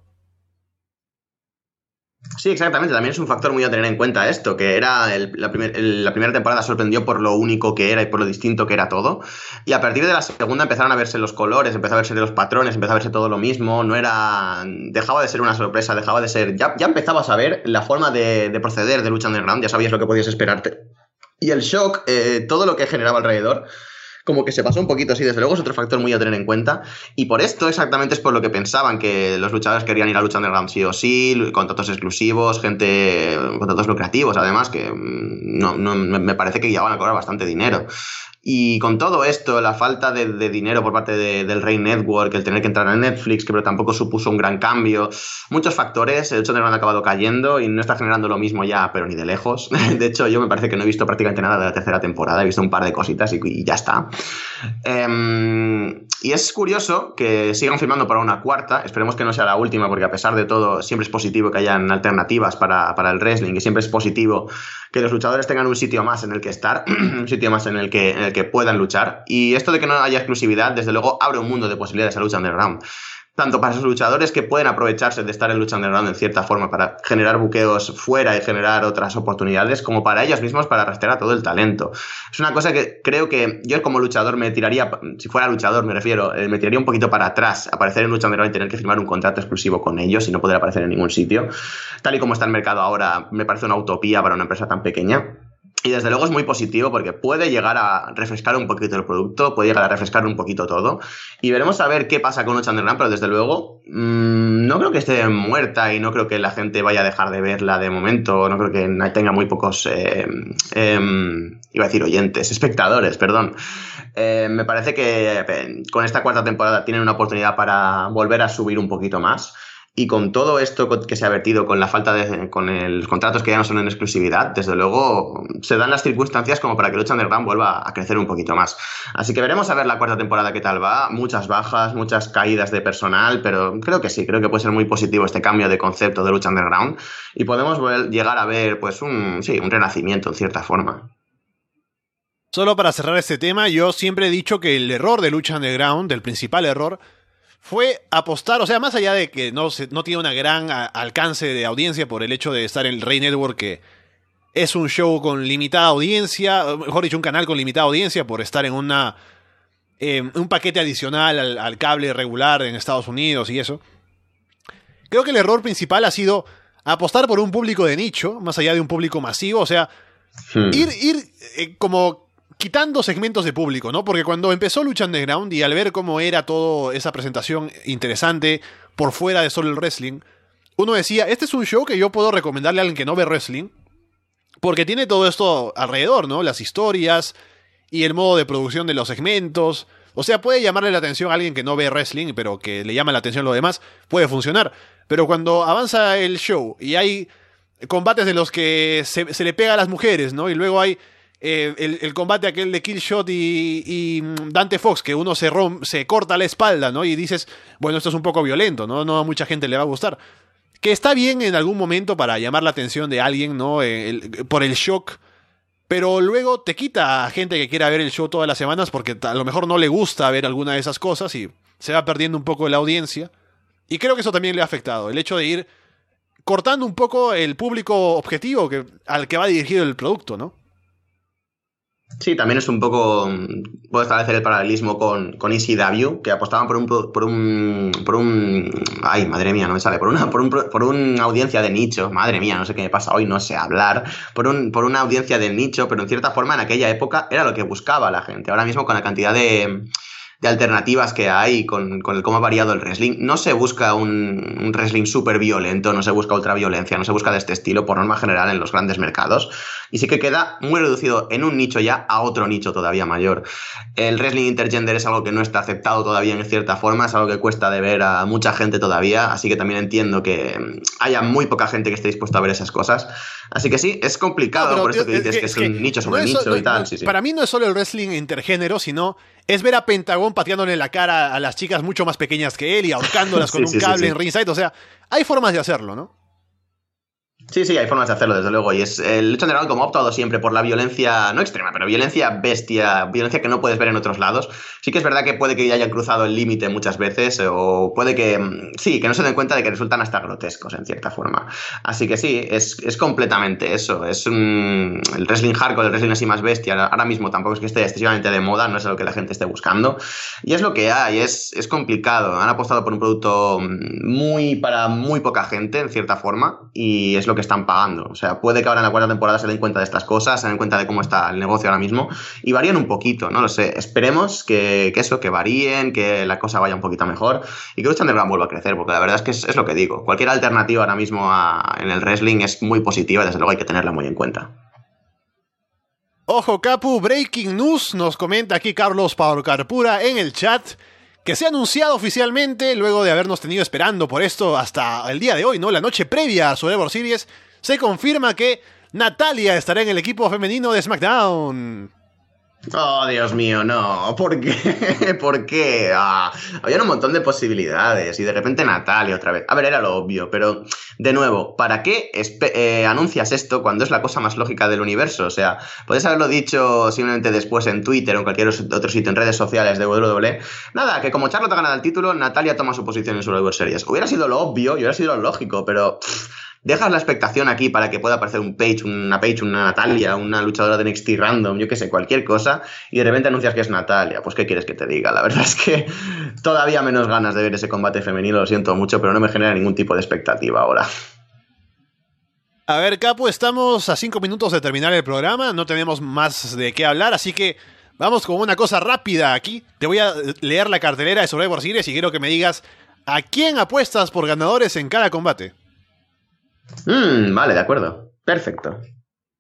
Sí, exactamente. También es un factor muy a tener en cuenta esto, que era la, primera temporada sorprendió por lo único que era y por lo distinto que era todo. Y a partir de la segunda empezaron a verse los colores, empezó a verse los patrones, empezó a verse todo lo mismo. No era. Dejaba de ser una sorpresa, dejaba de ser. Ya, ya empezabas a ver la forma de, proceder de Lucha Underground, ya sabías lo que podías esperarte. Y el shock, eh, todo lo que generaba alrededor como que se pasó un poquito así, desde luego es otro factor muy a tener en cuenta. Y por esto exactamente es por lo que pensaban que los luchadores querían ir a el Underground sí o sí, contratos exclusivos, gente, contratos lucrativos además, que mm, no me parece que ya van a cobrar bastante dinero. Y con todo esto, la falta de, dinero por parte del Rey Network, el tener que entrar en Netflix, que pero tampoco supuso un gran cambio, muchos factores, el hecho de han acabado cayendo y no está generando lo mismo ya, pero ni de lejos. De hecho, yo me parece que no he visto prácticamente nada de la tercera temporada, he visto un par de cositas y, ya está. Em, y es curioso que sigan firmando para una cuarta, esperemos que no sea la última, porque a pesar de todo, siempre es positivo que hayan alternativas para, para el wrestling y siempre es positivo que los luchadores tengan un sitio más en el que estar, un sitio más en el que que puedan luchar. Y esto de que no haya exclusividad, desde luego, abre un mundo de posibilidades a lucha underground. Tanto para esos luchadores que pueden aprovecharse de estar en lucha underground en cierta forma para generar buqueos fuera y generar otras oportunidades, como para ellos mismos para arrastrar a todo el talento. Es una cosa que creo que yo como luchador me tiraría, si fuera luchador me refiero, eh, me tiraría un poquito para atrás aparecer en lucha underground y tener que firmar un contrato exclusivo con ellos y no poder aparecer en ningún sitio. Tal y como está el mercado ahora, me parece una utopía para una empresa tan pequeña. Y desde luego es muy positivo porque puede llegar a refrescar un poquito el producto, puede llegar a refrescar un poquito todo. Y veremos a ver qué pasa con Ocean Underground, pero desde luego mm, no creo que esté muerta y no creo que la gente vaya a dejar de verla de momento. No creo que tenga muy pocos, eh, em, iba a decir oyentes, espectadores, perdón. Eh, me parece que eh, con esta cuarta temporada tienen una oportunidad para volver a subir un poquito más. Y con todo esto que se ha vertido, con la falta de. con los contratos que ya no son en exclusividad, desde luego se dan las circunstancias como para que Lucha Underground vuelva a crecer un poquito más. Así que veremos a ver la cuarta temporada qué tal va. Muchas bajas, muchas caídas de personal, pero creo que sí, creo que puede ser muy positivo este cambio de concepto de Lucha Underground. Y podemos llegar a ver, pues, un. sí, un renacimiento en cierta forma. Solo para cerrar este tema, yo siempre he dicho que el error de Lucha Underground, el principal error, fue apostar, o sea, más allá de que no, tiene una gran alcance de audiencia por el hecho de estar en el Rey Network, que es un show con limitada audiencia, mejor dicho, un canal con limitada audiencia por estar en una em, un paquete adicional al, cable regular en Estados Unidos y eso. Creo que el error principal ha sido apostar por un público de nicho, más allá de un público masivo, o sea, hmm. ir, ir eh, como quitando segmentos de público, ¿no? Porque cuando empezó Lucha Underground y al ver cómo era toda esa presentación interesante por fuera de solo el wrestling, uno decía, este es un show que yo puedo recomendarle a alguien que no ve wrestling, porque tiene todo esto alrededor, ¿no? Las historias y el modo de producción de los segmentos. O sea, puede llamarle la atención a alguien que no ve wrestling, pero que le llama la atención lo demás, puede funcionar. Pero cuando avanza el show y hay combates de los que se le pega a las mujeres, ¿no? Y luego hay eh, el, combate aquel de Killshot y, y Dante Fox, que uno se, rom se corta la espalda, ¿no? Y dices, bueno, esto es un poco violento, ¿no? No a mucha gente le va a gustar. Que está bien en algún momento para llamar la atención de alguien, ¿no? Eh, por el shock. Pero luego te quita a gente que quiera ver el show todas las semanas porque a lo mejor no le gusta ver alguna de esas cosas y se va perdiendo un poco la audiencia. Y creo que eso también le ha afectado, el hecho de ir cortando un poco el público objetivo que, al que va dirigido el producto, ¿no? Sí, también es un poco. Mm, puedo establecer el paralelismo con, con ECW, que apostaban por un, por un. por un. Ay, madre mía, no me sale. Por una, por por una audiencia de nicho. Madre mía, no sé qué me pasa hoy, no sé hablar. Por, un, por una audiencia de nicho, pero en cierta forma en aquella época era lo que buscaba la gente. Ahora mismo con la cantidad de de alternativas que hay con, el cómo ha variado el wrestling, no se busca un, wrestling súper violento, no se busca ultraviolencia, no se busca de este estilo por norma general en los grandes mercados. Y sí que queda muy reducido en un nicho ya a otro nicho todavía mayor. El wrestling intergender es algo que no está aceptado todavía en cierta forma, es algo que cuesta de ver a mucha gente todavía, así que también entiendo que haya muy poca gente que esté dispuesta a ver esas cosas. Así que sí, es complicado, por eso que dices que, es un nicho sobre nicho y tal. Para mí no es solo el wrestling intergénero, sino es ver a Pentagón pateándole la cara a las chicas mucho más pequeñas que él y ahorcándolas con un cable en ringside. O sea, hay formas de hacerlo, ¿no? Sí, sí, hay formas de hacerlo, desde luego. Y es eh, el hecho general como ha optado siempre por la violencia, no extrema, pero violencia bestia, violencia que no puedes ver en otros lados. Sí que es verdad que puede que ya hayan cruzado el límite muchas veces, eh, o puede que mm, sí, que no se den cuenta de que resultan hasta grotescos en cierta forma. Así que sí, es, completamente eso. Es un, el wrestling hardcore, el wrestling así más bestia. Ahora mismo tampoco es que esté excesivamente de moda, no es lo que la gente esté buscando. Y es lo que hay, es, es complicado. Han apostado por un producto mm, muy para muy poca gente, en cierta forma, y es lo que están pagando. O sea, puede que ahora en la cuarta temporada se den cuenta de estas cosas, se den cuenta de cómo está el negocio ahora mismo y varíen un poquito, no lo sé. Esperemos que, eso, que varíen, que la cosa vaya un poquito mejor y que Lucha Underground vuelva a crecer, porque la verdad es que es, lo que digo. Cualquier alternativa ahora mismo en el wrestling es muy positiva desde luego hay que tenerla muy en cuenta. Ojo Capu, Breaking News, nos comenta aquí Carlos Paolo Carpura en el chat que se ha anunciado oficialmente luego de habernos tenido esperando por esto hasta el día de hoy, ¿no? La noche previa a Survivor Series, se confirma que Natalia estará en el equipo femenino de SmackDown. Oh, Dios mío, no. ¿Por qué? ¿Por qué? Ah, había un montón de posibilidades y de repente Natalia otra vez. A ver, era lo obvio, pero de nuevo, ¿para qué eh, anuncias esto cuando es la cosa más lógica del universo? O sea, puedes haberlo dicho simplemente después en Twitter o en cualquier otro sitio, en redes sociales de WWE. Nada, que como Charlotte ha ganado el título, Natalia toma su posición en su World Series. Hubiera sido lo obvio y hubiera sido lo lógico, pero dejas la expectación aquí para que pueda aparecer un Page, una Page, una Natalia, una luchadora de NXT random, yo qué sé, cualquier cosa, y de repente anuncias que es Natalia. Pues, ¿qué quieres que te diga? La verdad es que todavía menos ganas de ver ese combate femenino, lo siento mucho, pero no me genera ningún tipo de expectativa ahora. A ver, Capo, estamos a cinco minutos de terminar el programa, no tenemos más de qué hablar, así que vamos con una cosa rápida aquí. Te voy a leer la cartelera de Survivor Series y quiero que me digas a quién apuestas por ganadores en cada combate. Mm, vale, de acuerdo. Perfecto.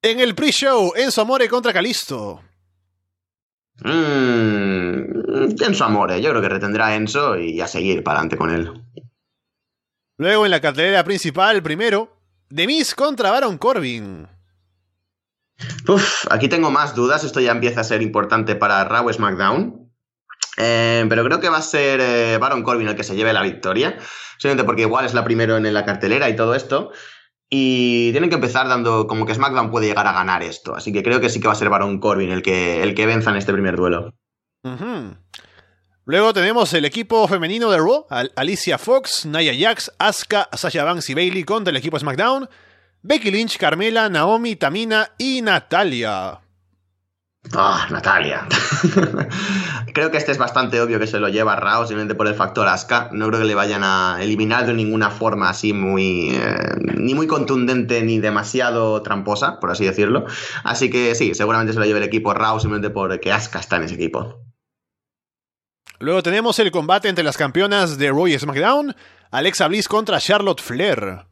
En el pre-show, Enzo Amore contra Calisto. Mm, Enzo Amore, yo creo que retendrá a Enzo y a seguir para adelante con él. Luego en la cartelera principal, primero, Demis contra Baron Corbin. Uf, aquí tengo más dudas, esto ya empieza a ser importante para Raw SmackDown. Eh, pero creo que va a ser eh, Baron Corbin el que se lleve la victoria, simplemente porque igual es la primero en la cartelera y todo esto. Y tienen que empezar dando como que SmackDown puede llegar a ganar esto. Así que creo que sí que va a ser Baron Corbin el que, el que venza en este primer duelo. Luego tenemos el equipo femenino de Raw, Alicia Fox, Naya Jax, Asuka, Sasha Banks y Bailey contra el equipo SmackDown, Becky Lynch, Carmela, Naomi, Tamina y Natalia. Ah, Natalia. creo que este es bastante obvio que se lo lleva Rao simplemente por el factor Aska. No creo que le vayan a eliminar de ninguna forma así muy eh, ni muy contundente ni demasiado tramposa, por así decirlo. Así que sí, seguramente se lo lleva el equipo Rao simplemente porque Aska está en ese equipo. Luego tenemos el combate entre las campeonas de Roy SmackDown, Alexa Bliss contra Charlotte Flair.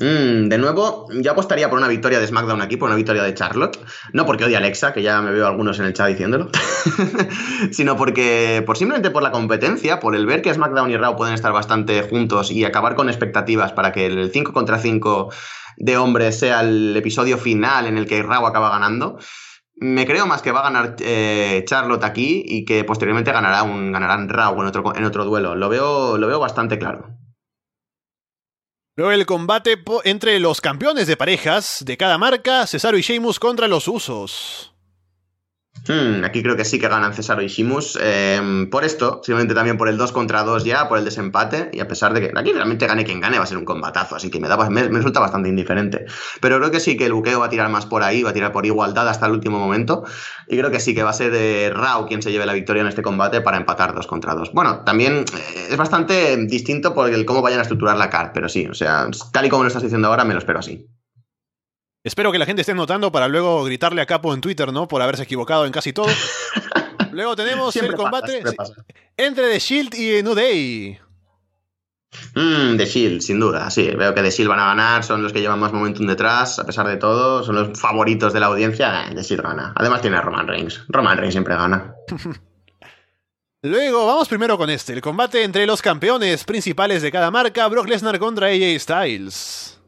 Mm, de nuevo, yo apostaría por una victoria de SmackDown aquí, por una victoria de Charlotte. No porque odie a Alexa, que ya me veo algunos en el chat diciéndolo, sino porque, por simplemente por la competencia, por el ver que SmackDown y Raw pueden estar bastante juntos y acabar con expectativas para que el 5 contra 5 de hombres sea el episodio final en el que Raw acaba ganando. Me creo más que va a ganar eh, Charlotte aquí y que posteriormente ganará un, ganarán Raw en otro, en otro duelo. Lo veo, lo veo bastante claro. Luego el combate entre los campeones de parejas de cada marca, Cesaro y Sheamus contra los Usos. Hmm, aquí creo que sí que ganan César y Shimus. Em, por esto, simplemente también por el 2 contra 2 ya, por el desempate. Y a pesar de que aquí realmente gane quien gane, va a ser un combatazo. Así que me, da, resulta bastante indiferente. Pero creo que sí que el buqueo va a tirar más por ahí, va a tirar por igualdad hasta el último momento. Y creo que sí que va a ser de eh, Rao quien se lleve la victoria en este combate para empatar 2 contra 2. Bueno, también eh, es bastante distinto por el cómo vayan a estructurar la card. Pero sí, o sea, tal y como lo estás diciendo ahora, me lo espero así. Espero que la gente esté notando para luego gritarle a Capo en Twitter, ¿no? Por haberse equivocado en casi todo. luego tenemos el combate entre The Shield y New Day. Mm, The Shield, sin duda, sí. Veo que The Shield van a ganar, son los que llevan más momentum detrás, a pesar de todo, son los favoritos de la audiencia. Eh, The Shield gana. Además tiene a Roman Reigns. Roman Reigns siempre gana. Luego, vamos primero con este, el combate entre los campeones principales de cada marca, Brock Lesnar contra AJ Styles.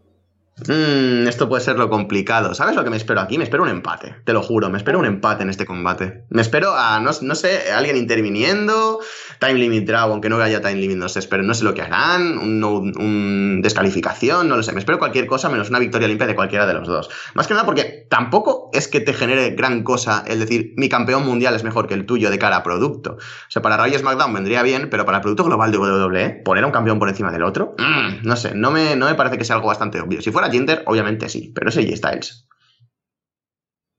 Mm, esto puede ser lo complicado. ¿Sabes lo que me espero aquí? Me espero un empate, te lo juro. Me espero un empate en este combate. Me espero a, no, sé, alguien interviniendo. Time Limit Draw, aunque no haya Time Limit, no sé, no sé lo que harán. Un, descalificación, no lo sé. Me espero cualquier cosa menos una victoria limpia de cualquiera de los dos. Más que nada porque tampoco es que te genere gran cosa el decir mi campeón mundial es mejor que el tuyo de cara a producto. O sea, para Raw McDown SmackDown vendría bien, pero para el producto global de WWE, poner a un campeón por encima del otro, mm, no sé, no me, no me parece que sea algo bastante obvio. Si fuera Tinder obviamente sí, pero es AJ Styles.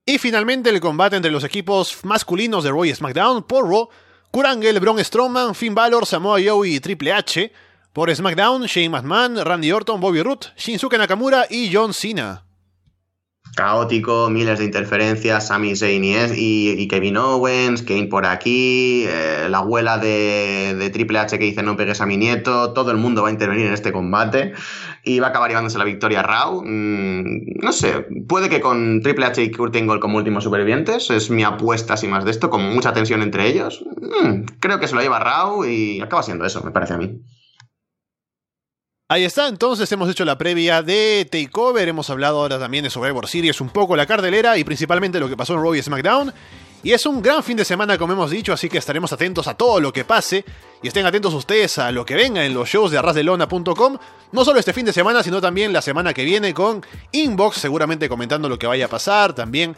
Y finalmente el combate entre los equipos masculinos de Roy SmackDown por Raw, Kurangel, Braun Strowman, Finn Balor, Samoa Joe y Triple H. Por SmackDown, Shane McMahon, Randy Orton, Bobby Root, Shinsuke Nakamura y John Cena caótico, miles de interferencias, Sami Zayn y, Kevin Owens, Kane por aquí, eh, la abuela de, Triple H que dice no pegues a mi nieto, todo el mundo va a intervenir en este combate y va a acabar llevándose la victoria a Raw. Mm, no sé, puede que con Triple H y Kurt Angle como últimos supervivientes, es mi apuesta sin más de esto, con mucha tensión entre ellos. Mm, creo que se lo lleva Rao y acaba siendo eso, me parece a mí. Ahí está, entonces hemos hecho la previa de Takeover, hemos hablado ahora también de Survivor Series, un poco la cartelera y principalmente lo que pasó en Raw SmackDown. Y es un gran fin de semana como hemos dicho, así que estaremos atentos a todo lo que pase y estén atentos ustedes a lo que venga en los shows de arrasdelona.com, no solo este fin de semana, sino también la semana que viene con Inbox, seguramente comentando lo que vaya a pasar, también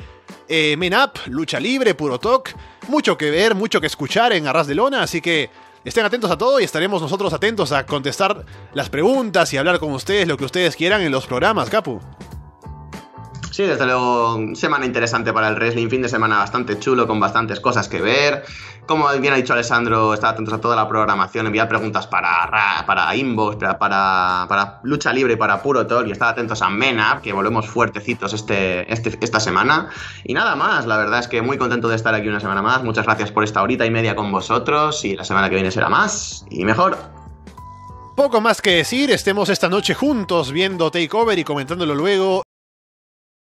eh, Men Up, Lucha Libre, Puro Talk, mucho que ver, mucho que escuchar en Arras de Lona, así que Estén atentos a todo y estaremos nosotros atentos a contestar las preguntas y hablar con ustedes lo que ustedes quieran en los programas, Capu. Sí, desde luego, semana interesante para el wrestling, fin de semana bastante chulo, con bastantes cosas que ver. Como bien ha dicho Alessandro, estar atentos a toda la programación, enviar preguntas para, para Inbox, para, Lucha Libre, para Puro Talk, y estar atentos a Mena, que volvemos fuertecitos este, este, esta semana. Y nada más, la verdad es que muy contento de estar aquí una semana más. Muchas gracias por esta horita y media con vosotros, y la semana que viene será más y mejor poco más que decir, estemos esta noche juntos viendo Takeover y comentándolo luego